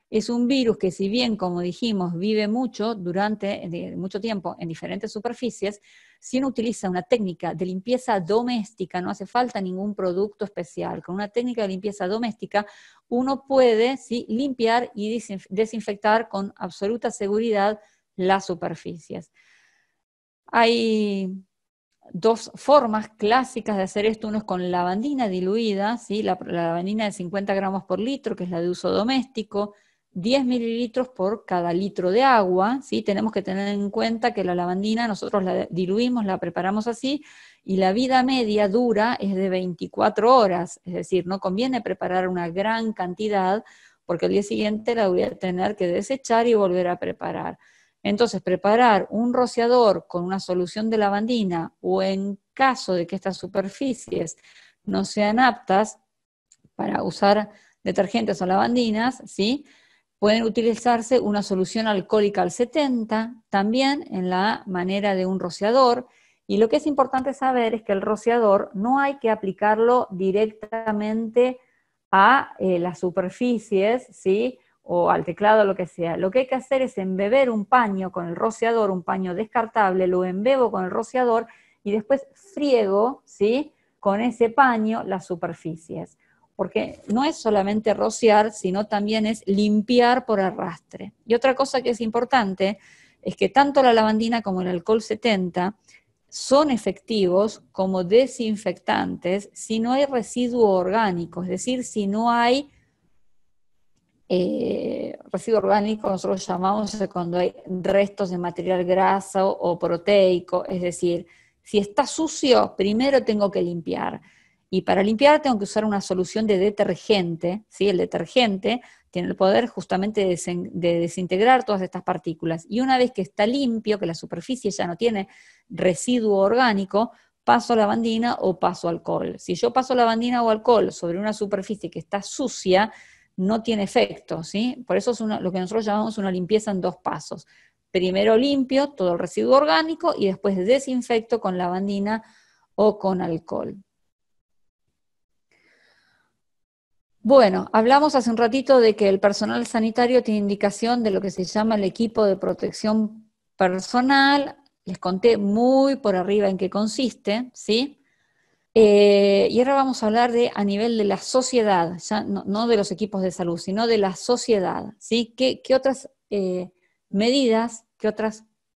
Es un virus que si bien, como dijimos, vive mucho durante mucho tiempo en diferentes superficies, si uno utiliza una técnica de limpieza doméstica, no hace falta ningún producto especial, con una técnica de limpieza doméstica uno puede ¿sí? limpiar y desinfectar con absoluta seguridad las superficies. Hay dos formas clásicas de hacer esto. Uno es con lavandina diluida, la, la lavandina de 50 gramos por litro, que es la de uso doméstico. 10 mililitros por cada litro de agua, ¿sí? Tenemos que tener en cuenta que la lavandina nosotros la diluimos, la preparamos así, y la vida media dura es de 24 horas, es decir, no conviene preparar una gran cantidad porque al día siguiente la voy a tener que desechar y volver a preparar. Entonces, preparar un rociador con una solución de lavandina o en caso de que estas superficies no sean aptas para usar detergentes o lavandinas, ¿sí? Pueden utilizarse una solución alcohólica al 70, también en la manera de un rociador. Y lo que es importante saber es que el rociador no hay que aplicarlo directamente a eh, las superficies, ¿sí? o al teclado, lo que sea. Lo que hay que hacer es embeber un paño con el rociador, un paño descartable, lo embebo con el rociador y después friego, ¿sí? Con ese paño las superficies porque no es solamente rociar, sino también es limpiar por arrastre. Y otra cosa que es importante es que tanto la lavandina como el alcohol 70 son efectivos como desinfectantes si no hay residuo orgánico, es decir, si no hay eh, residuo orgánico, nosotros llamamos cuando hay restos de material graso o proteico, es decir, si está sucio, primero tengo que limpiar. Y para limpiar tengo que usar una solución de detergente, ¿sí? El detergente tiene el poder justamente de, desintegrar todas estas partículas. Y una vez que está limpio, que la superficie ya no tiene residuo orgánico, paso la lavandina o paso alcohol. Si yo paso la lavandina o alcohol sobre una superficie que está sucia, no tiene efecto, ¿sí? Por eso es lo que nosotros llamamos una limpieza en dos pasos. Primero limpio todo el residuo orgánico y después desinfecto con lavandina o con alcohol. Bueno, hablamos hace un ratito de que el personal sanitario tiene indicación de lo que se llama el equipo de protección personal. Les conté muy por arriba en qué consiste, ¿sí? Eh, y ahora vamos a hablar de a nivel de la sociedad, no, de los equipos de salud, sino de la sociedad, ¿sí? ¿Qué, otras eh, medidas, qué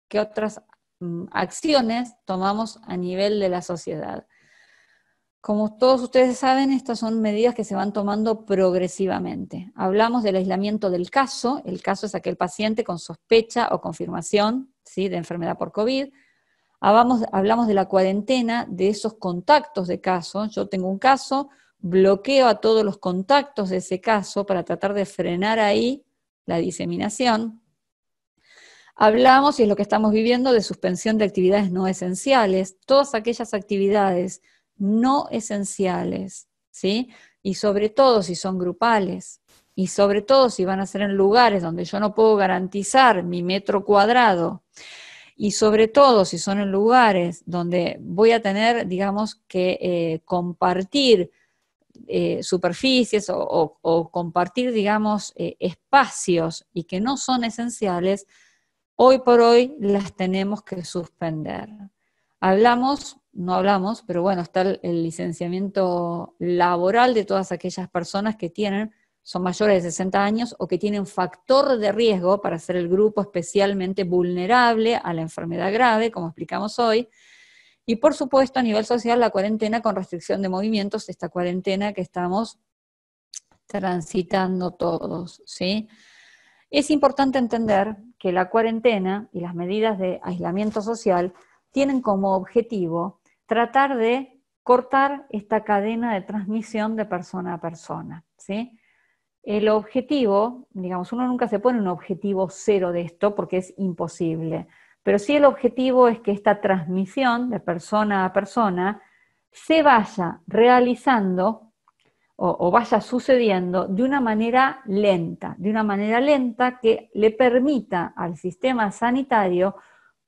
qué otras mm, acciones tomamos a nivel de la sociedad? Como todos ustedes saben, estas son medidas que se van tomando progresivamente. Hablamos del aislamiento del caso, el caso es aquel paciente con sospecha o confirmación ¿sí? de enfermedad por COVID. Hablamos, hablamos de la cuarentena, de esos contactos de caso. Yo tengo un caso, bloqueo a todos los contactos de ese caso para tratar de frenar ahí la diseminación. Hablamos, y es lo que estamos viviendo, de suspensión de actividades no esenciales, todas aquellas actividades no esenciales, ¿sí? Y sobre todo si son grupales, y sobre todo si van a ser en lugares donde yo no puedo garantizar mi metro cuadrado, y sobre todo si son en lugares donde voy a tener, digamos, que eh, compartir eh, superficies o, compartir, digamos, eh, espacios y que no son esenciales, hoy por hoy las tenemos que suspender. Hablamos, no hablamos, pero bueno, está el, licenciamiento laboral de todas aquellas personas que tienen, son mayores de 60 años o que tienen factor de riesgo para ser el grupo especialmente vulnerable a la enfermedad grave, como explicamos hoy. Y por supuesto, a nivel social, la cuarentena con restricción de movimientos, esta cuarentena que estamos transitando todos, ¿sí? Es importante entender que la cuarentena y las medidas de aislamiento social tienen como objetivo tratar de cortar esta cadena de transmisión de persona a persona. ¿sí? El objetivo, digamos, uno nunca se pone un objetivo cero de esto porque es imposible, pero sí el objetivo es que esta transmisión de persona a persona se vaya realizando o, o vaya sucediendo de una manera lenta, de una manera lenta que le permita al sistema sanitario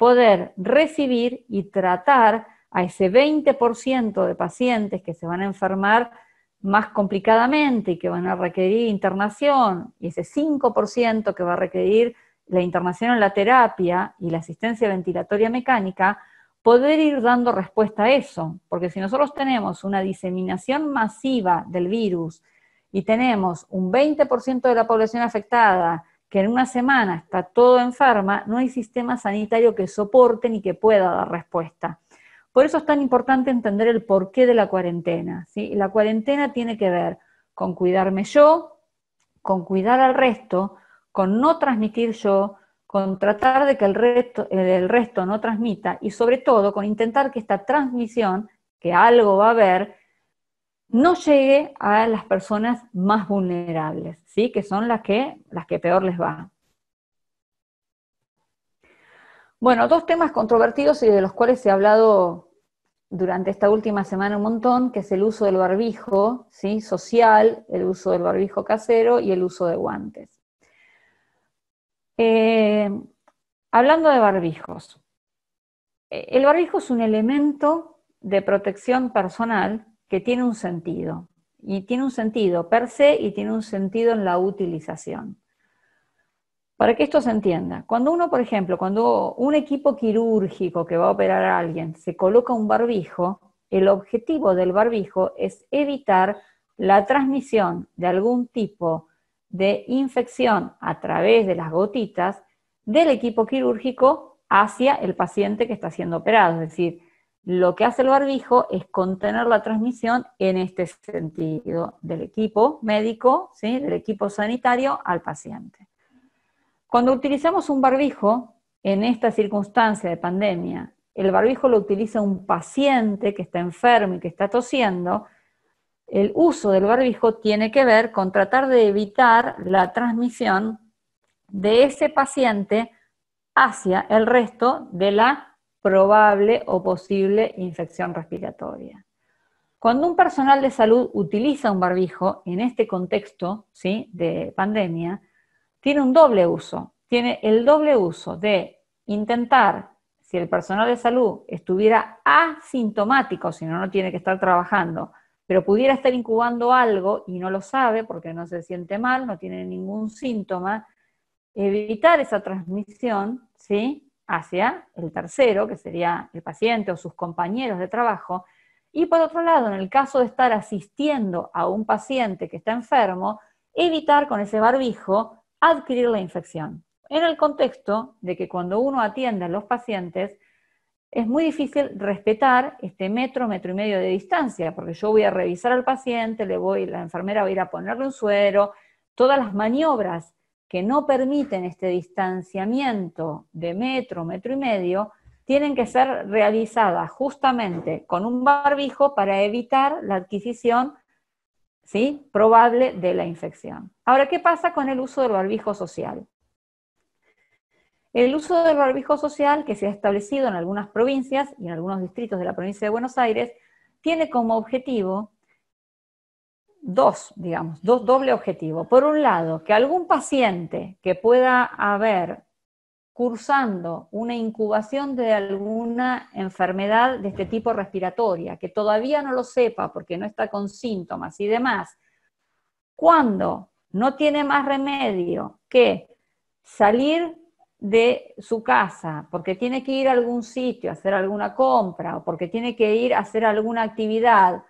poder recibir y tratar a ese 20% de pacientes que se van a enfermar más complicadamente y que van a requerir internación, y ese 5% que va a requerir la internación en la terapia y la asistencia ventilatoria mecánica, poder ir dando respuesta a eso, porque si nosotros tenemos una diseminación masiva del virus y tenemos un 20% de la población afectada que en una semana está todo enferma, no hay sistema sanitario que soporte ni que pueda dar respuesta. Por eso es tan importante entender el porqué de la cuarentena. ¿sí? La cuarentena tiene que ver con cuidarme yo, con cuidar al resto, con no transmitir yo, con tratar de que el resto, eh, el resto no transmita y sobre todo con intentar que esta transmisión, que algo va a haber, no llegue a las personas más vulnerables, ¿sí? que son las que, peor les va. Bueno, dos temas controvertidos y de los cuales se ha hablado durante esta última semana un montón, que es el uso del barbijo ¿sí? social, el uso del barbijo casero y el uso de guantes. Eh, hablando de barbijos, eh, el barbijo es un elemento de protección personal que tiene un sentido. Y tiene un sentido per se y tiene un sentido en la utilización. Para que esto se entienda, cuando uno, por ejemplo, cuando un equipo quirúrgico que va a operar a alguien se coloca un barbijo, el objetivo del barbijo es evitar la transmisión de algún tipo de infección a través de las gotitas del equipo quirúrgico hacia el paciente que está siendo operado, es decir, lo que hace el barbijo es contener la transmisión en este sentido, del equipo médico, del equipo sanitario al paciente. Cuando utilizamos un barbijo, en esta circunstancia de pandemia, el barbijo lo utiliza un paciente que está enfermo y que está tosiendo, el uso del barbijo tiene que ver con tratar de evitar la transmisión de ese paciente hacia el resto de la probable o posible infección respiratoria. Cuando un personal de salud utiliza un barbijo en este contexto ¿sí? de pandemia, tiene un doble uso. Tiene el doble uso de intentar, si el personal de salud estuviera asintomático, si no, no tiene que estar trabajando, pero pudiera estar incubando algo y no lo sabe porque no se siente mal, no tiene ningún síntoma, evitar esa transmisión, ¿sí? hacia el tercero, que sería el paciente o sus compañeros de trabajo, y por otro lado, en el caso de estar asistiendo a un paciente que está enfermo, evitar con ese barbijo adquirir la infección. En el contexto de que cuando uno atiende a los pacientes, es muy difícil respetar este metro, metro y medio de distancia, porque yo voy a revisar al paciente, le voy, la enfermera va a ir a ponerle un suero, todas las maniobras que no permiten este distanciamiento de metro, metro y medio, tienen que ser realizadas justamente con un barbijo para evitar la adquisición ¿sí? probable de la infección. Ahora, ¿qué pasa con el uso del barbijo social? El uso del barbijo social que se ha establecido en algunas provincias y en algunos distritos de la provincia de Buenos Aires tiene como objetivo dos, digamos, dos, doble objetivo. Por un lado, que algún paciente que pueda haber cursando una incubación de alguna enfermedad de este tipo respiratoria, que todavía no lo sepa porque no está con síntomas y demás, cuando no tiene más remedio que salir de su casa porque tiene que ir a algún sitio a hacer alguna compra o porque tiene que ir a hacer alguna actividad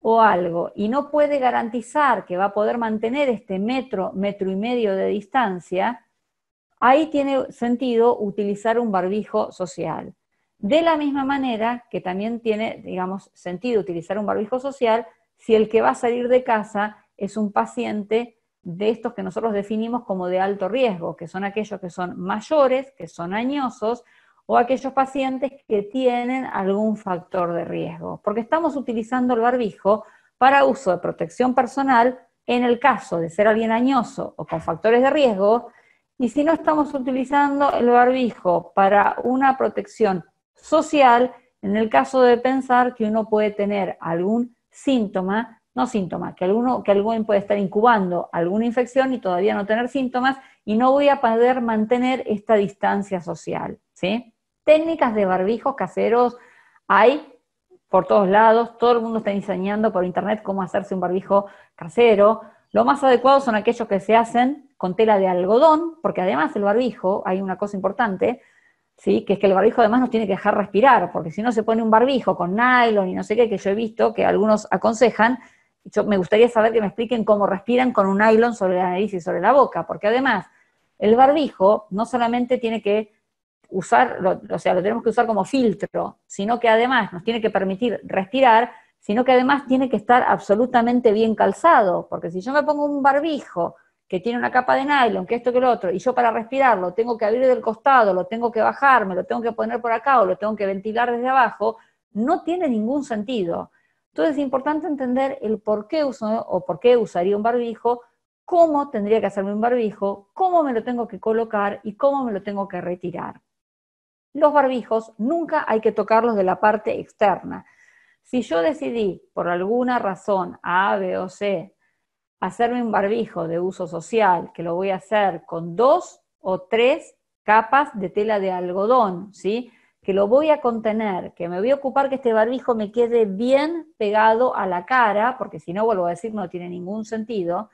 o algo y no puede garantizar que va a poder mantener este metro, metro y medio de distancia, ahí tiene sentido utilizar un barbijo social. De la misma manera que también tiene, digamos, sentido utilizar un barbijo social si el que va a salir de casa es un paciente de estos que nosotros definimos como de alto riesgo, que son aquellos que son mayores, que son añosos o aquellos pacientes que tienen algún factor de riesgo, porque estamos utilizando el barbijo para uso de protección personal en el caso de ser alguien añoso o con factores de riesgo, y si no estamos utilizando el barbijo para una protección social, en el caso de pensar que uno puede tener algún síntoma, no síntoma, que alguno, que alguien puede estar incubando alguna infección y todavía no tener síntomas, y no voy a poder mantener esta distancia social, ¿sí? técnicas de barbijos caseros hay por todos lados, todo el mundo está enseñando por internet cómo hacerse un barbijo casero. Lo más adecuado son aquellos que se hacen con tela de algodón, porque además el barbijo, hay una cosa importante, ¿sí? que es que el barbijo además nos tiene que dejar respirar, porque si no se pone un barbijo con nylon y no sé qué, que yo he visto que algunos aconsejan, yo, me gustaría saber que me expliquen cómo respiran con un nylon sobre la nariz y sobre la boca, porque además el barbijo no solamente tiene que usar, o sea, lo tenemos que usar como filtro, sino que además nos tiene que permitir respirar, sino que además tiene que estar absolutamente bien calzado, porque si yo me pongo un barbijo que tiene una capa de nylon, que esto que lo otro, y yo para respirarlo tengo que abrir del costado, lo tengo que bajar, me lo tengo que poner por acá o lo tengo que ventilar desde abajo, no tiene ningún sentido. Entonces es importante entender el por qué uso o por qué usaría un barbijo, cómo tendría que hacerme un barbijo, cómo me lo tengo que colocar y cómo me lo tengo que retirar. Los barbijos nunca hay que tocarlos de la parte externa. Si yo decidí, por alguna razón, A, B o C, hacerme un barbijo de uso social, que lo voy a hacer con dos o tres capas de tela de algodón, ¿sí? que lo voy a contener, que me voy a ocupar que este barbijo me quede bien pegado a la cara, porque si no, vuelvo a decir, no tiene ningún sentido,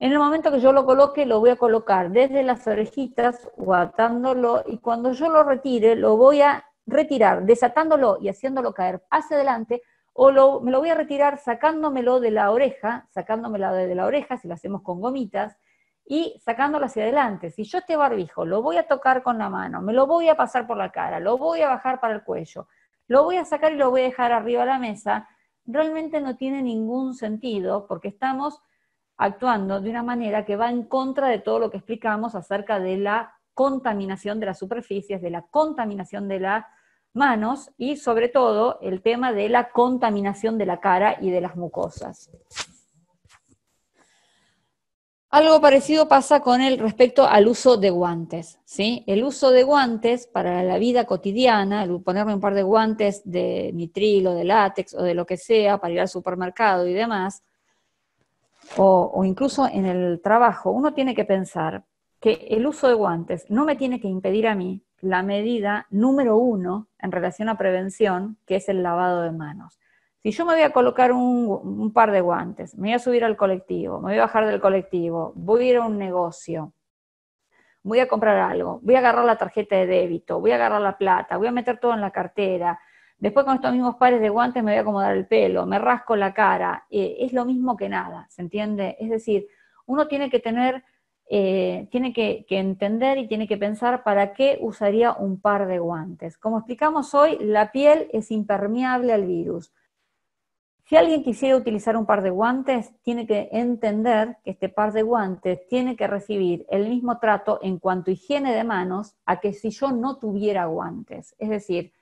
en el momento que yo lo coloque, lo voy a colocar desde las orejitas guatándolo, y cuando yo lo retire, lo voy a retirar desatándolo y haciéndolo caer hacia adelante o me lo voy a retirar sacándomelo de la oreja, sacándomelo de la oreja si lo hacemos con gomitas y sacándolo hacia adelante. Si yo este barbijo lo voy a tocar con la mano, me lo voy a pasar por la cara, lo voy a bajar para el cuello, lo voy a sacar y lo voy a dejar arriba de la mesa, realmente no tiene ningún sentido porque estamos actuando de una manera que va en contra de todo lo que explicamos acerca de la contaminación de las superficies, de la contaminación de las manos y sobre todo el tema de la contaminación de la cara y de las mucosas. Algo parecido pasa con el respecto al uso de guantes. ¿sí? El uso de guantes para la vida cotidiana, el ponerme un par de guantes de nitrilo, de látex o de lo que sea para ir al supermercado y demás, o, incluso en el trabajo, uno tiene que pensar que el uso de guantes no me tiene que impedir a mí la medida número uno en relación a prevención, que es el lavado de manos. Si yo me voy a colocar un, par de guantes, me voy a subir al colectivo, me voy a bajar del colectivo, voy a ir a un negocio, voy a comprar algo, voy a agarrar la tarjeta de débito, voy a agarrar la plata, voy a meter todo en la cartera, Después con estos mismos pares de guantes me voy a acomodar el pelo, me rasco la cara, eh, es lo mismo que nada, ¿se entiende? Es decir, uno tiene que tener, eh, tiene que, que, entender y tiene que pensar para qué usaría un par de guantes. Como explicamos hoy, la piel es impermeable al virus. Si alguien quisiera utilizar un par de guantes, tiene que entender que este par de guantes tiene que recibir el mismo trato en cuanto a higiene de manos a que si yo no tuviera guantes. Es decir,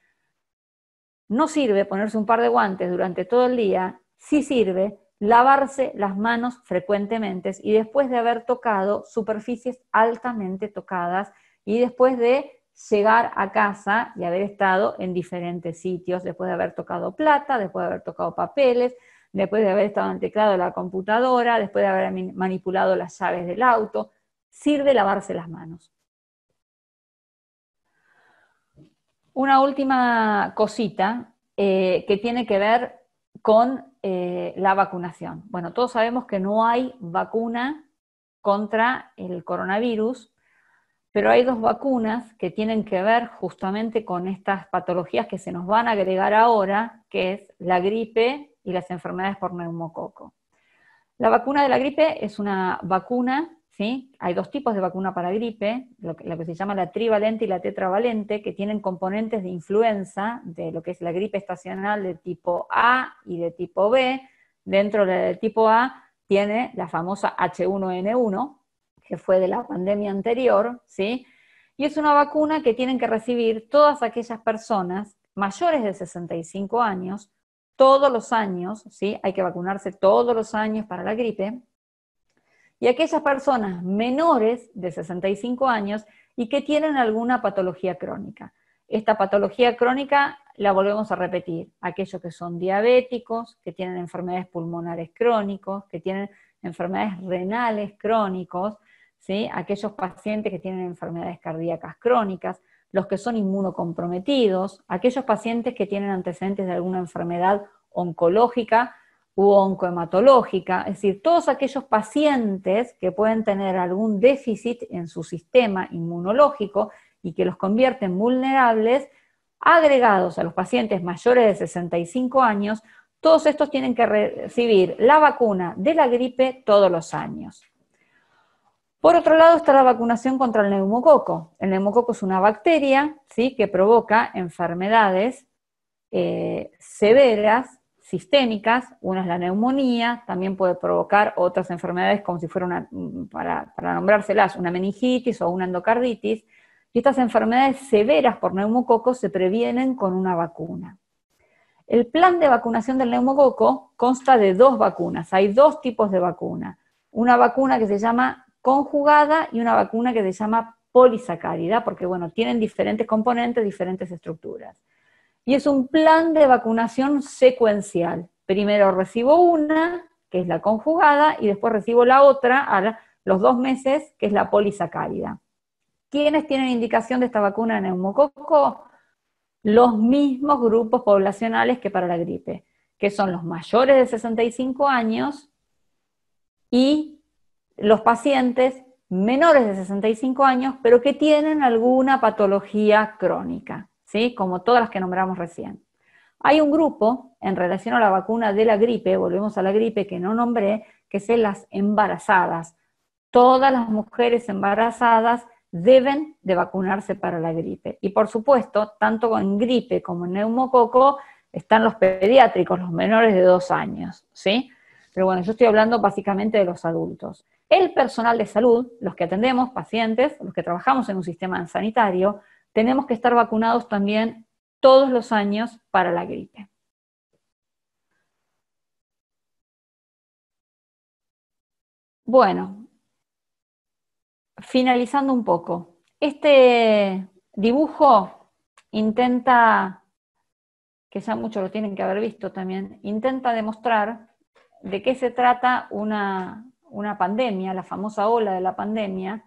no sirve ponerse un par de guantes durante todo el día, sí sirve lavarse las manos frecuentemente y después de haber tocado superficies altamente tocadas y después de llegar a casa y haber estado en diferentes sitios, después de haber tocado plata, después de haber tocado papeles, después de haber estado en teclado de la computadora, después de haber manipulado las llaves del auto, sirve lavarse las manos. Una última cosita eh, que tiene que ver con eh, la vacunación. Bueno, todos sabemos que no hay vacuna contra el coronavirus, pero hay dos vacunas que tienen que ver justamente con estas patologías que se nos van a agregar ahora, que es la gripe y las enfermedades por neumococo. La vacuna de la gripe es una vacuna ¿sí? Hay dos tipos de vacuna para gripe, lo que, se llama la trivalente y la tetravalente, que tienen componentes de influenza, de lo que es la gripe estacional de tipo A y de tipo B. Dentro del tipo A tiene la famosa H1N1, que fue de la pandemia anterior, ¿sí? Y es una vacuna que tienen que recibir todas aquellas personas mayores de 65 años, todos los años, ¿sí? Hay que vacunarse todos los años para la gripe, y aquellas personas menores de 65 años y que tienen alguna patología crónica. Esta patología crónica la volvemos a repetir, aquellos que son diabéticos, que tienen enfermedades pulmonares crónicos, que tienen enfermedades renales crónicos, aquellos pacientes que tienen enfermedades cardíacas crónicas, los que son inmunocomprometidos, aquellos pacientes que tienen antecedentes de alguna enfermedad oncológica u oncohematológica, es decir, todos aquellos pacientes que pueden tener algún déficit en su sistema inmunológico y que los convierten vulnerables, agregados a los pacientes mayores de 65 años, todos estos tienen que recibir la vacuna de la gripe todos los años. Por otro lado está la vacunación contra el neumococo. El neumococo es una bacteria ¿sí? que provoca enfermedades eh, severas sistémicas, una es la neumonía, también puede provocar otras enfermedades como si fuera una, para, nombrárselas, una meningitis o una endocarditis, y estas enfermedades severas por neumococo se previenen con una vacuna. El plan de vacunación del neumococo consta de dos vacunas, hay dos tipos de vacuna, una vacuna que se llama conjugada y una vacuna que se llama polisacárida, porque bueno, tienen diferentes componentes, diferentes estructuras y es un plan de vacunación secuencial. Primero recibo una, que es la conjugada, y después recibo la otra a los dos meses, que es la polisacárida. ¿Quiénes tienen indicación de esta vacuna en neumococo? Los mismos grupos poblacionales que para la gripe, que son los mayores de 65 años y los pacientes menores de 65 años, pero que tienen alguna patología crónica como todas las que nombramos recién. Hay un grupo en relación a la vacuna de la gripe, volvemos a la gripe que no nombré, que es las embarazadas. Todas las mujeres embarazadas deben de vacunarse para la gripe. Y por supuesto, tanto en gripe como en neumococo están los pediátricos, los menores de dos años, ¿sí? Pero bueno, yo estoy hablando básicamente de los adultos. El personal de salud, los que atendemos, pacientes, los que trabajamos en un sistema sanitario, tenemos que estar vacunados también todos los años para la gripe. Bueno, finalizando un poco, este dibujo intenta, que ya muchos lo tienen que haber visto también, intenta demostrar de qué se trata una, una pandemia, la famosa ola de la pandemia,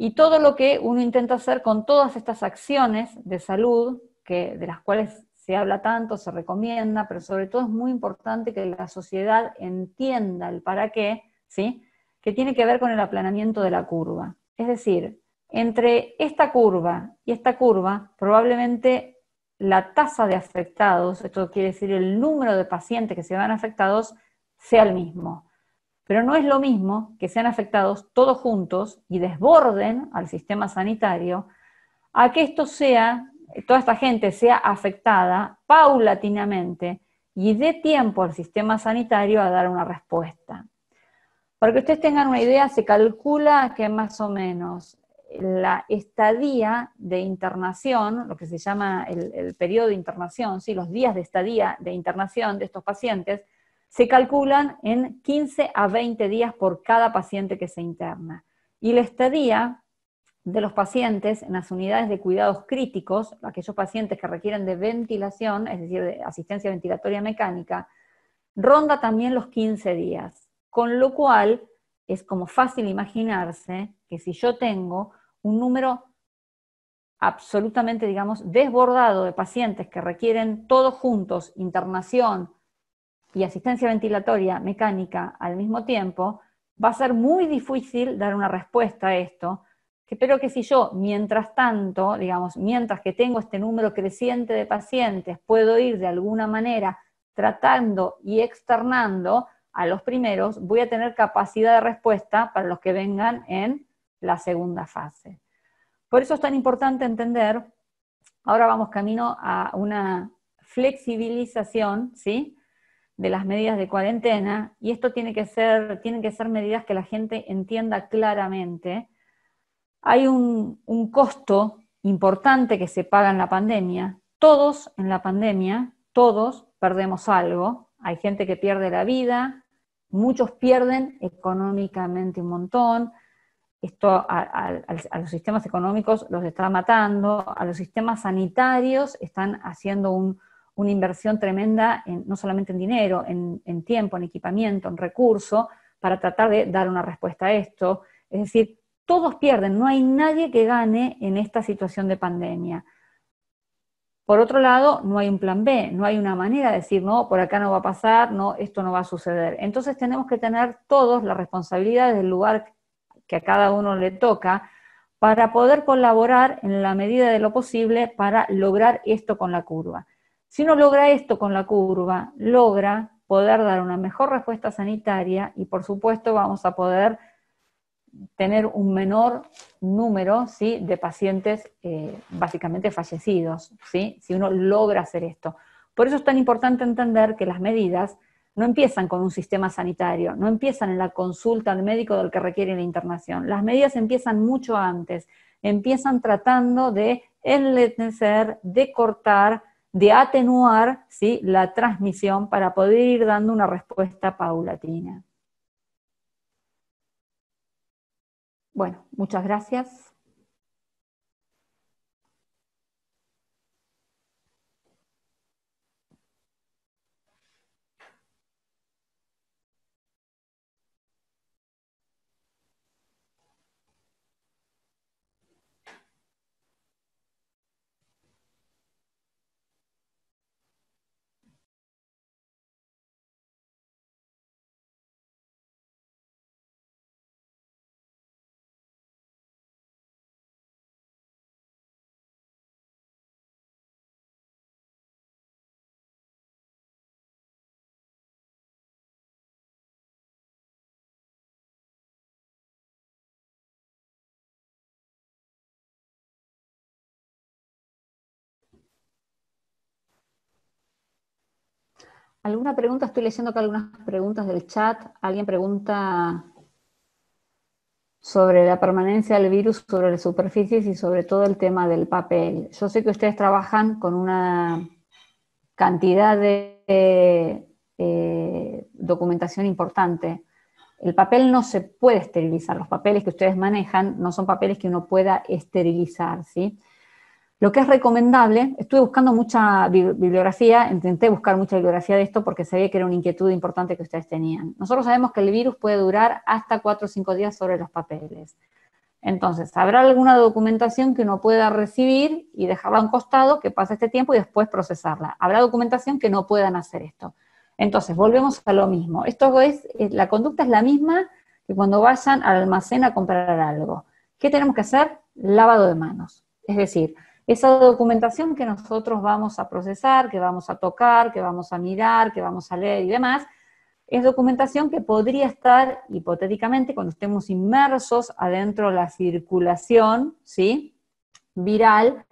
y todo lo que uno intenta hacer con todas estas acciones de salud, que, de las cuales se habla tanto, se recomienda, pero sobre todo es muy importante que la sociedad entienda el para qué, ¿sí? que tiene que ver con el aplanamiento de la curva. Es decir, entre esta curva y esta curva, probablemente la tasa de afectados, esto quiere decir el número de pacientes que se van afectados, sea el mismo. Pero no es lo mismo que sean afectados todos juntos y desborden al sistema sanitario a que esto sea, toda esta gente sea afectada paulatinamente y dé tiempo al sistema sanitario a dar una respuesta. Para que ustedes tengan una idea, se calcula que más o menos la estadía de internación, lo que se llama el, periodo de internación, ¿sí? los días de estadía de internación de estos pacientes, se calculan en 15 a 20 días por cada paciente que se interna. Y la estadía de los pacientes en las unidades de cuidados críticos, aquellos pacientes que requieren de ventilación, es decir, de asistencia ventilatoria mecánica, ronda también los 15 días. Con lo cual, es como fácil imaginarse que si yo tengo un número absolutamente, digamos, desbordado de pacientes que requieren todos juntos internación, y asistencia ventilatoria mecánica al mismo tiempo, va a ser muy difícil dar una respuesta a esto, pero que si yo, mientras tanto, digamos, mientras que tengo este número creciente de pacientes, puedo ir de alguna manera tratando y externando a los primeros, voy a tener capacidad de respuesta para los que vengan en la segunda fase. Por eso es tan importante entender, ahora vamos camino a una flexibilización, ¿sí? de las medidas de cuarentena, y esto tiene que ser, tienen que ser medidas que la gente entienda claramente. Hay un, costo importante que se paga en la pandemia. Todos en la pandemia, todos perdemos algo. Hay gente que pierde la vida, muchos pierden económicamente un montón. Esto a, los sistemas económicos los está matando, a los sistemas sanitarios están haciendo un, una inversión tremenda, no solamente en dinero, en, tiempo, en equipamiento, en recurso, para tratar de dar una respuesta a esto. Es decir, todos pierden, no hay nadie que gane en esta situación de pandemia. Por otro lado, no hay un plan B, no hay una manera de decir, no, por acá no va a pasar, no, esto no va a suceder. Entonces tenemos que tener todos la responsabilidad del lugar que a cada uno le toca para poder colaborar en la medida de lo posible para lograr esto con la curva. Si uno logra esto con la curva, logra poder dar una mejor respuesta sanitaria y por supuesto vamos a poder tener un menor número ¿sí? de pacientes eh, básicamente fallecidos, ¿sí? si uno logra hacer esto. Por eso es tan importante entender que las medidas no empiezan con un sistema sanitario, no empiezan en la consulta al médico del que requiere la internación. Las medidas empiezan mucho antes, empiezan tratando de enletecer, de cortar de atenuar ¿sí? la transmisión para poder ir dando una respuesta paulatina. Bueno, muchas gracias. ¿Alguna pregunta? Estoy leyendo acá algunas preguntas del chat. Alguien pregunta sobre la permanencia del virus sobre las superficies y sobre todo el tema del papel. Yo sé que ustedes trabajan con una cantidad de eh, documentación importante. El papel no se puede esterilizar, los papeles que ustedes manejan no son papeles que uno pueda esterilizar, ¿sí? Lo que es recomendable, estuve buscando mucha bibliografía, intenté buscar mucha bibliografía de esto porque sabía que era una inquietud importante que ustedes tenían. Nosotros sabemos que el virus puede durar hasta 4 o 5 días sobre los papeles. Entonces, habrá alguna documentación que uno pueda recibir y dejarla a un costado, que pase este tiempo y después procesarla. Habrá documentación que no puedan hacer esto. Entonces, volvemos a lo mismo. Esto es, eh, la conducta es la misma que cuando vayan al almacén a comprar algo. ¿Qué tenemos que hacer? Lavado de manos. Es decir, esa documentación que nosotros vamos a procesar, que vamos a tocar, que vamos a mirar, que vamos a leer y demás, es documentación que podría estar hipotéticamente cuando estemos inmersos adentro de la circulación, ¿sí? viral,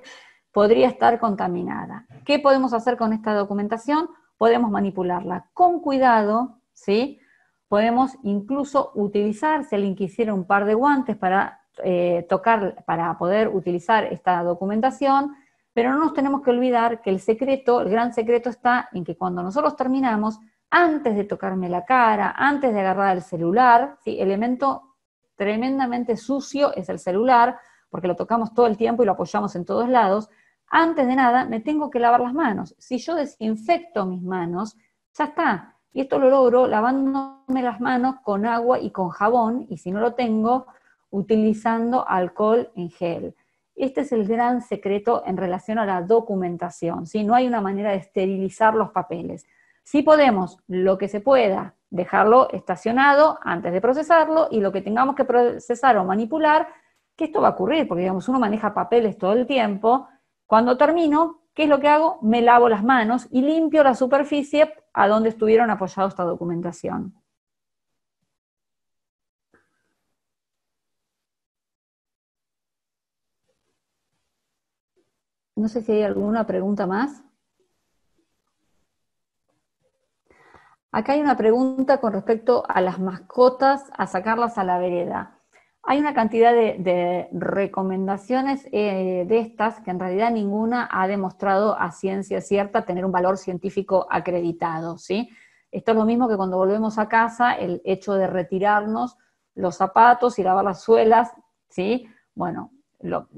podría estar contaminada. ¿Qué podemos hacer con esta documentación? Podemos manipularla con cuidado, ¿sí? Podemos incluso utilizar, si alguien quisiera, un par de guantes para eh, tocar, para poder utilizar esta documentación, pero no nos tenemos que olvidar que el secreto, el gran secreto está en que cuando nosotros terminamos, antes de tocarme la cara, antes de agarrar el celular, ¿sí? elemento tremendamente sucio es el celular, porque lo tocamos todo el tiempo y lo apoyamos en todos lados, antes de nada me tengo que lavar las manos. Si yo desinfecto mis manos, ya está. Y esto lo logro lavándome las manos con agua y con jabón, y si no lo tengo, utilizando alcohol en gel. Este es el gran secreto en relación a la documentación. Si No hay una manera de esterilizar los papeles. Si podemos, lo que se pueda, dejarlo estacionado antes de procesarlo y lo que tengamos que procesar o manipular, que esto va a ocurrir, porque digamos, uno maneja papeles todo el tiempo. Cuando termino, ¿qué es lo que hago? Me lavo las manos y limpio la superficie a donde estuvieron apoyados esta documentación. No sé si hay alguna pregunta más. Acá hay una pregunta con respecto a las mascotas, a sacarlas a la vereda. Hay una cantidad de, recomendaciones eh, de estas que en realidad ninguna ha demostrado a ciencia cierta tener un valor científico acreditado, ¿sí? Esto es lo mismo que cuando volvemos a casa, el hecho de retirarnos los zapatos y lavar las suelas, ¿sí? Bueno, lo,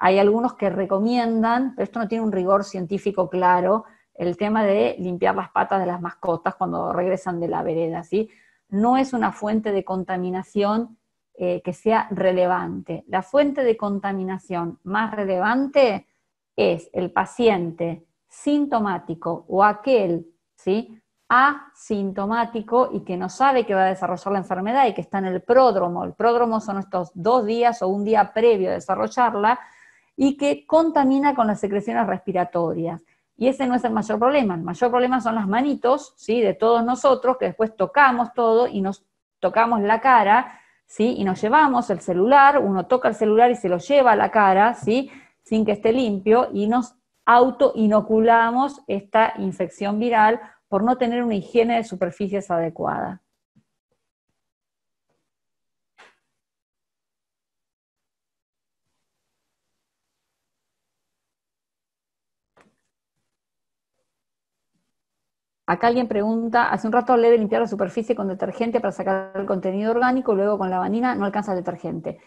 hay algunos que recomiendan, pero esto no tiene un rigor científico claro, el tema de limpiar las patas de las mascotas cuando regresan de la vereda, ¿sí? No es una fuente de contaminación eh, que sea relevante. La fuente de contaminación más relevante es el paciente sintomático o aquel, ¿sí? asintomático y que no sabe que va a desarrollar la enfermedad y que está en el pródromo. El pródromo son estos dos días o un día previo a desarrollarla, y que contamina con las secreciones respiratorias. Y ese no es el mayor problema. El mayor problema son las manitos, ¿sí? De todos nosotros, que después tocamos todo y nos tocamos la cara, ¿sí? Y nos llevamos el celular, uno toca el celular y se lo lleva a la cara, ¿sí? Sin que esté limpio y nos autoinoculamos esta infección viral por no tener una higiene de superficies adecuada. Acá alguien pregunta, hace un rato le de limpiar la superficie con detergente para sacar el contenido orgánico, luego con la vanina no alcanza el detergente.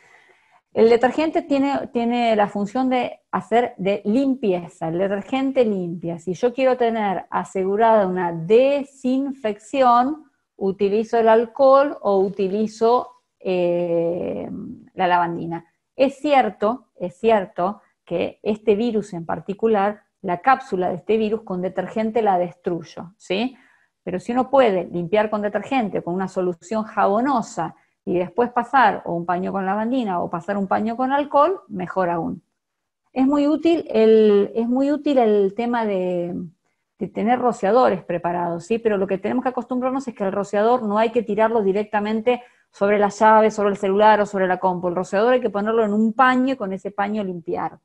El detergente tiene, tiene la función de hacer de limpieza, el detergente limpia. Si yo quiero tener asegurada una desinfección, utilizo el alcohol o utilizo eh, la lavandina. Es cierto, es cierto que este virus en particular la cápsula de este virus con detergente la destruyo, ¿sí? Pero si uno puede limpiar con detergente, con una solución jabonosa, y después pasar o un paño con lavandina o pasar un paño con alcohol, mejor aún. Es muy útil el, es muy útil el tema de, tener rociadores preparados, ¿sí? Pero lo que tenemos que acostumbrarnos es que el rociador no hay que tirarlo directamente sobre la llave, sobre el celular o sobre la compu. El rociador hay que ponerlo en un paño y con ese paño limpiar.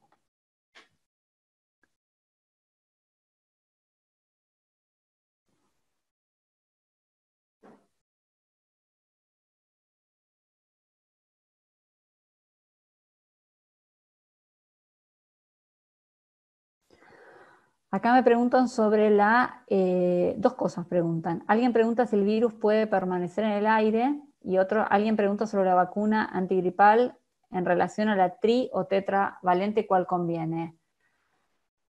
Acá me preguntan sobre la... Eh, dos cosas preguntan. Alguien pregunta si el virus puede permanecer en el aire y otro, alguien pregunta sobre la vacuna antigripal en relación a la tri o tetravalente, ¿cuál conviene?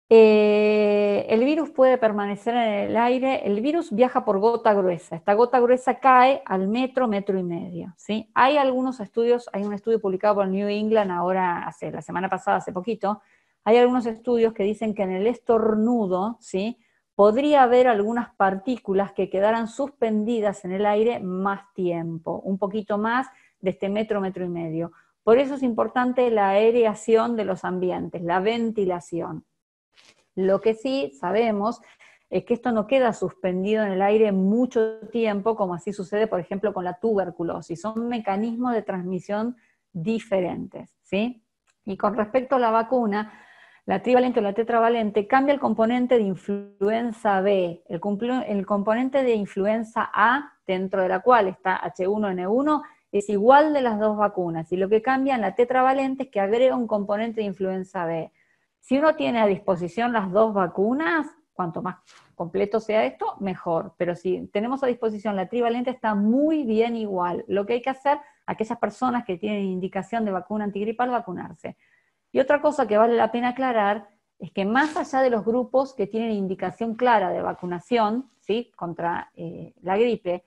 Eh, el virus puede permanecer en el aire, el virus viaja por gota gruesa, esta gota gruesa cae al metro, metro y medio. ¿sí? Hay algunos estudios, hay un estudio publicado por New England ahora, hace la semana pasada, hace poquito, hay algunos estudios que dicen que en el estornudo, ¿sí? podría haber algunas partículas que quedaran suspendidas en el aire más tiempo, un poquito más de este metro, metro y medio. Por eso es importante la aireación de los ambientes, la ventilación. Lo que sí sabemos es que esto no queda suspendido en el aire mucho tiempo, como así sucede, por ejemplo, con la tuberculosis. Son mecanismos de transmisión diferentes, ¿sí? Y con respecto a la vacuna, la trivalente o la tetravalente, cambia el componente de influenza B, el, componente de influenza A, dentro de la cual está H1N1, es igual de las dos vacunas. Y lo que cambia en la tetravalente es que agrega un componente de influenza B. Si uno tiene a disposición las dos vacunas, cuanto más completo sea esto, mejor. Pero si tenemos a disposición la trivalente, está muy bien igual. Lo que hay que hacer, aquellas personas que tienen indicación de vacuna antigripal, vacunarse. Y otra cosa que vale la pena aclarar es que más allá de los grupos que tienen indicación clara de vacunación ¿sí? contra eh, la gripe,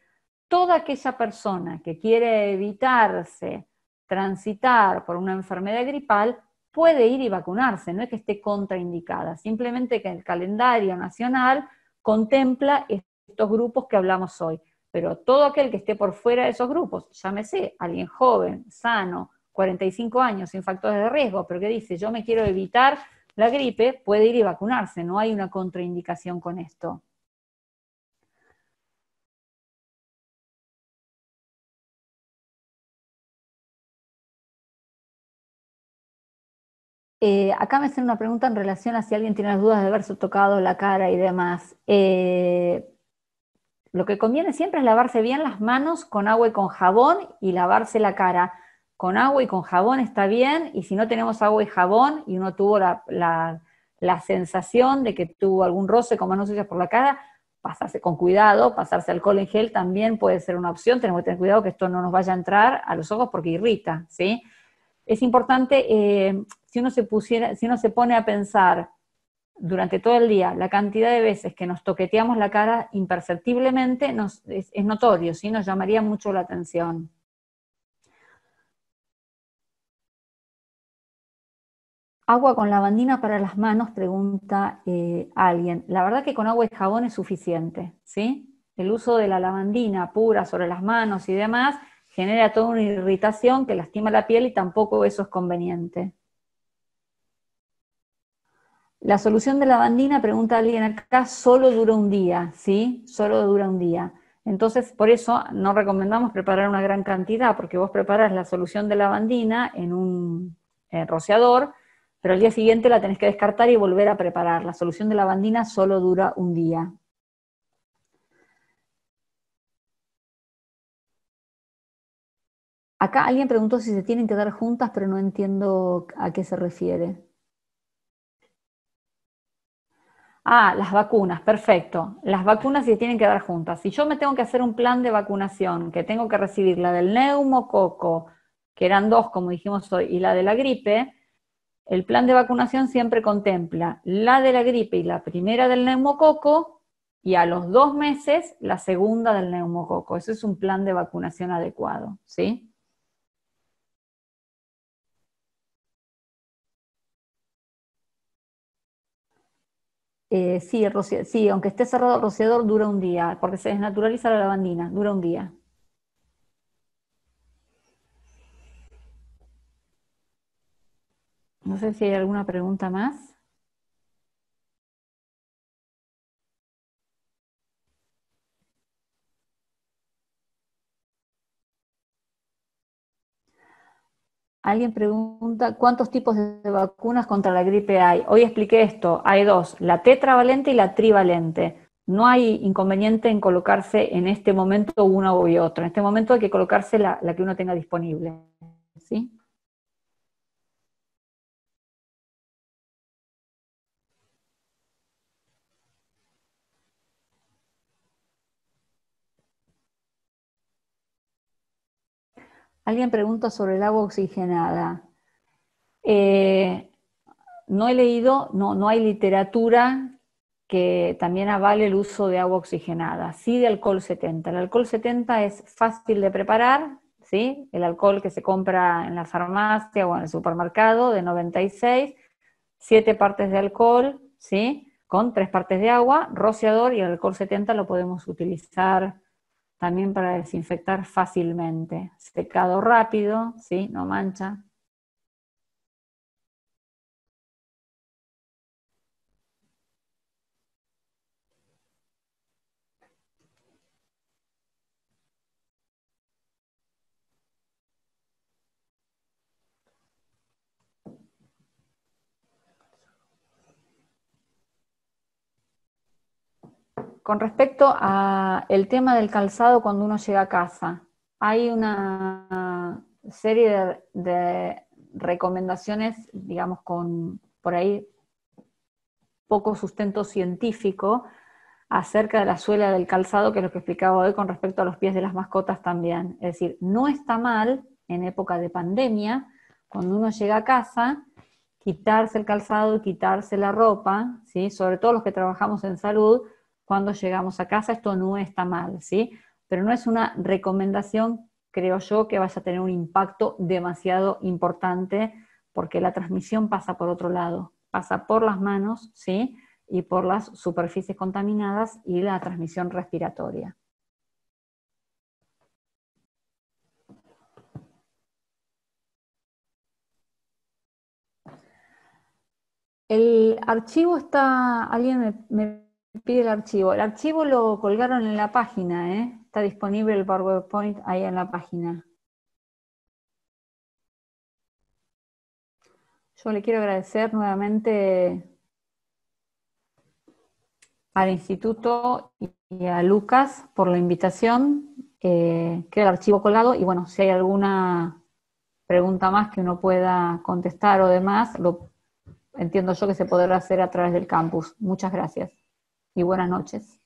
toda aquella persona que quiere evitarse transitar por una enfermedad gripal puede ir y vacunarse, no es que esté contraindicada, simplemente que el calendario nacional contempla estos grupos que hablamos hoy, pero todo aquel que esté por fuera de esos grupos, llámese alguien joven, sano, 45 años sin factores de riesgo, pero que dice, yo me quiero evitar la gripe, puede ir y vacunarse, no hay una contraindicación con esto. Eh, acá me hacen una pregunta en relación a si alguien tiene las dudas de haberse tocado la cara y demás. Eh, lo que conviene siempre es lavarse bien las manos con agua y con jabón y lavarse la cara con agua y con jabón está bien, y si no tenemos agua y jabón y uno tuvo la, sensación de que tuvo algún roce con manos sucias por la cara, pasarse con cuidado, pasarse alcohol en gel también puede ser una opción, tenemos que tener cuidado que esto no nos vaya a entrar a los ojos porque irrita, ¿sí? Es importante, eh, si, uno se pusiera, si uno se pone a pensar durante todo el día la cantidad de veces que nos toqueteamos la cara imperceptiblemente, nos, es, notorio, ¿sí? Nos llamaría mucho la atención. Agua con lavandina para las manos, pregunta eh, alguien. La verdad que con agua y jabón es suficiente, ¿sí? El uso de la lavandina pura sobre las manos y demás genera toda una irritación que lastima la piel y tampoco eso es conveniente. La solución de lavandina, pregunta alguien acá, solo dura un día, ¿sí? Solo dura un día. Entonces, por eso no recomendamos preparar una gran cantidad, porque vos preparas la solución de lavandina en un rociador pero al día siguiente la tenés que descartar y volver a preparar. La solución de la lavandina solo dura un día. Acá alguien preguntó si se tienen que dar juntas, pero no entiendo a qué se refiere. Ah, las vacunas, perfecto. Las vacunas se tienen que dar juntas. Si yo me tengo que hacer un plan de vacunación, que tengo que recibir la del neumococo, que eran dos, como dijimos hoy, y la de la gripe, el plan de vacunación siempre contempla la de la gripe y la primera del neumococo y a los dos meses la segunda del neumococo. Eso es un plan de vacunación adecuado, ¿sí? Eh, sí, sí, aunque esté cerrado el rociador, dura un día, porque se desnaturaliza la lavandina, dura un día. No sé si hay alguna pregunta más. Alguien pregunta, ¿cuántos tipos de vacunas contra la gripe hay? Hoy expliqué esto, hay dos, la tetravalente y la trivalente. No hay inconveniente en colocarse en este momento una u otra. En este momento hay que colocarse la, la que uno tenga disponible. ¿Sí? Alguien pregunta sobre el agua oxigenada. Eh, no he leído, no, no hay literatura que también avale el uso de agua oxigenada, sí de alcohol 70. El alcohol 70 es fácil de preparar, ¿sí? El alcohol que se compra en la farmacia o en el supermercado de 96, 7 partes de alcohol, ¿sí? Con tres partes de agua, rociador y el alcohol 70 lo podemos utilizar también para desinfectar fácilmente. Secado rápido, ¿sí? No mancha. Con respecto al tema del calzado cuando uno llega a casa, hay una serie de, recomendaciones, digamos, con por ahí poco sustento científico acerca de la suela del calzado, que es lo que explicaba hoy con respecto a los pies de las mascotas también. Es decir, no está mal en época de pandemia, cuando uno llega a casa, quitarse el calzado y quitarse la ropa, ¿sí? sobre todo los que trabajamos en salud, cuando llegamos a casa, esto no está mal, ¿sí? Pero no es una recomendación, creo yo, que vaya a tener un impacto demasiado importante, porque la transmisión pasa por otro lado, pasa por las manos, ¿sí? Y por las superficies contaminadas y la transmisión respiratoria. El archivo está, alguien me pide el archivo. El archivo lo colgaron en la página, ¿eh? está disponible el PowerPoint ahí en la página. Yo le quiero agradecer nuevamente al instituto y a Lucas por la invitación. Eh, queda el archivo colgado y bueno, si hay alguna pregunta más que uno pueda contestar o demás, lo entiendo yo que se podrá hacer a través del campus. Muchas gracias y buenas noches.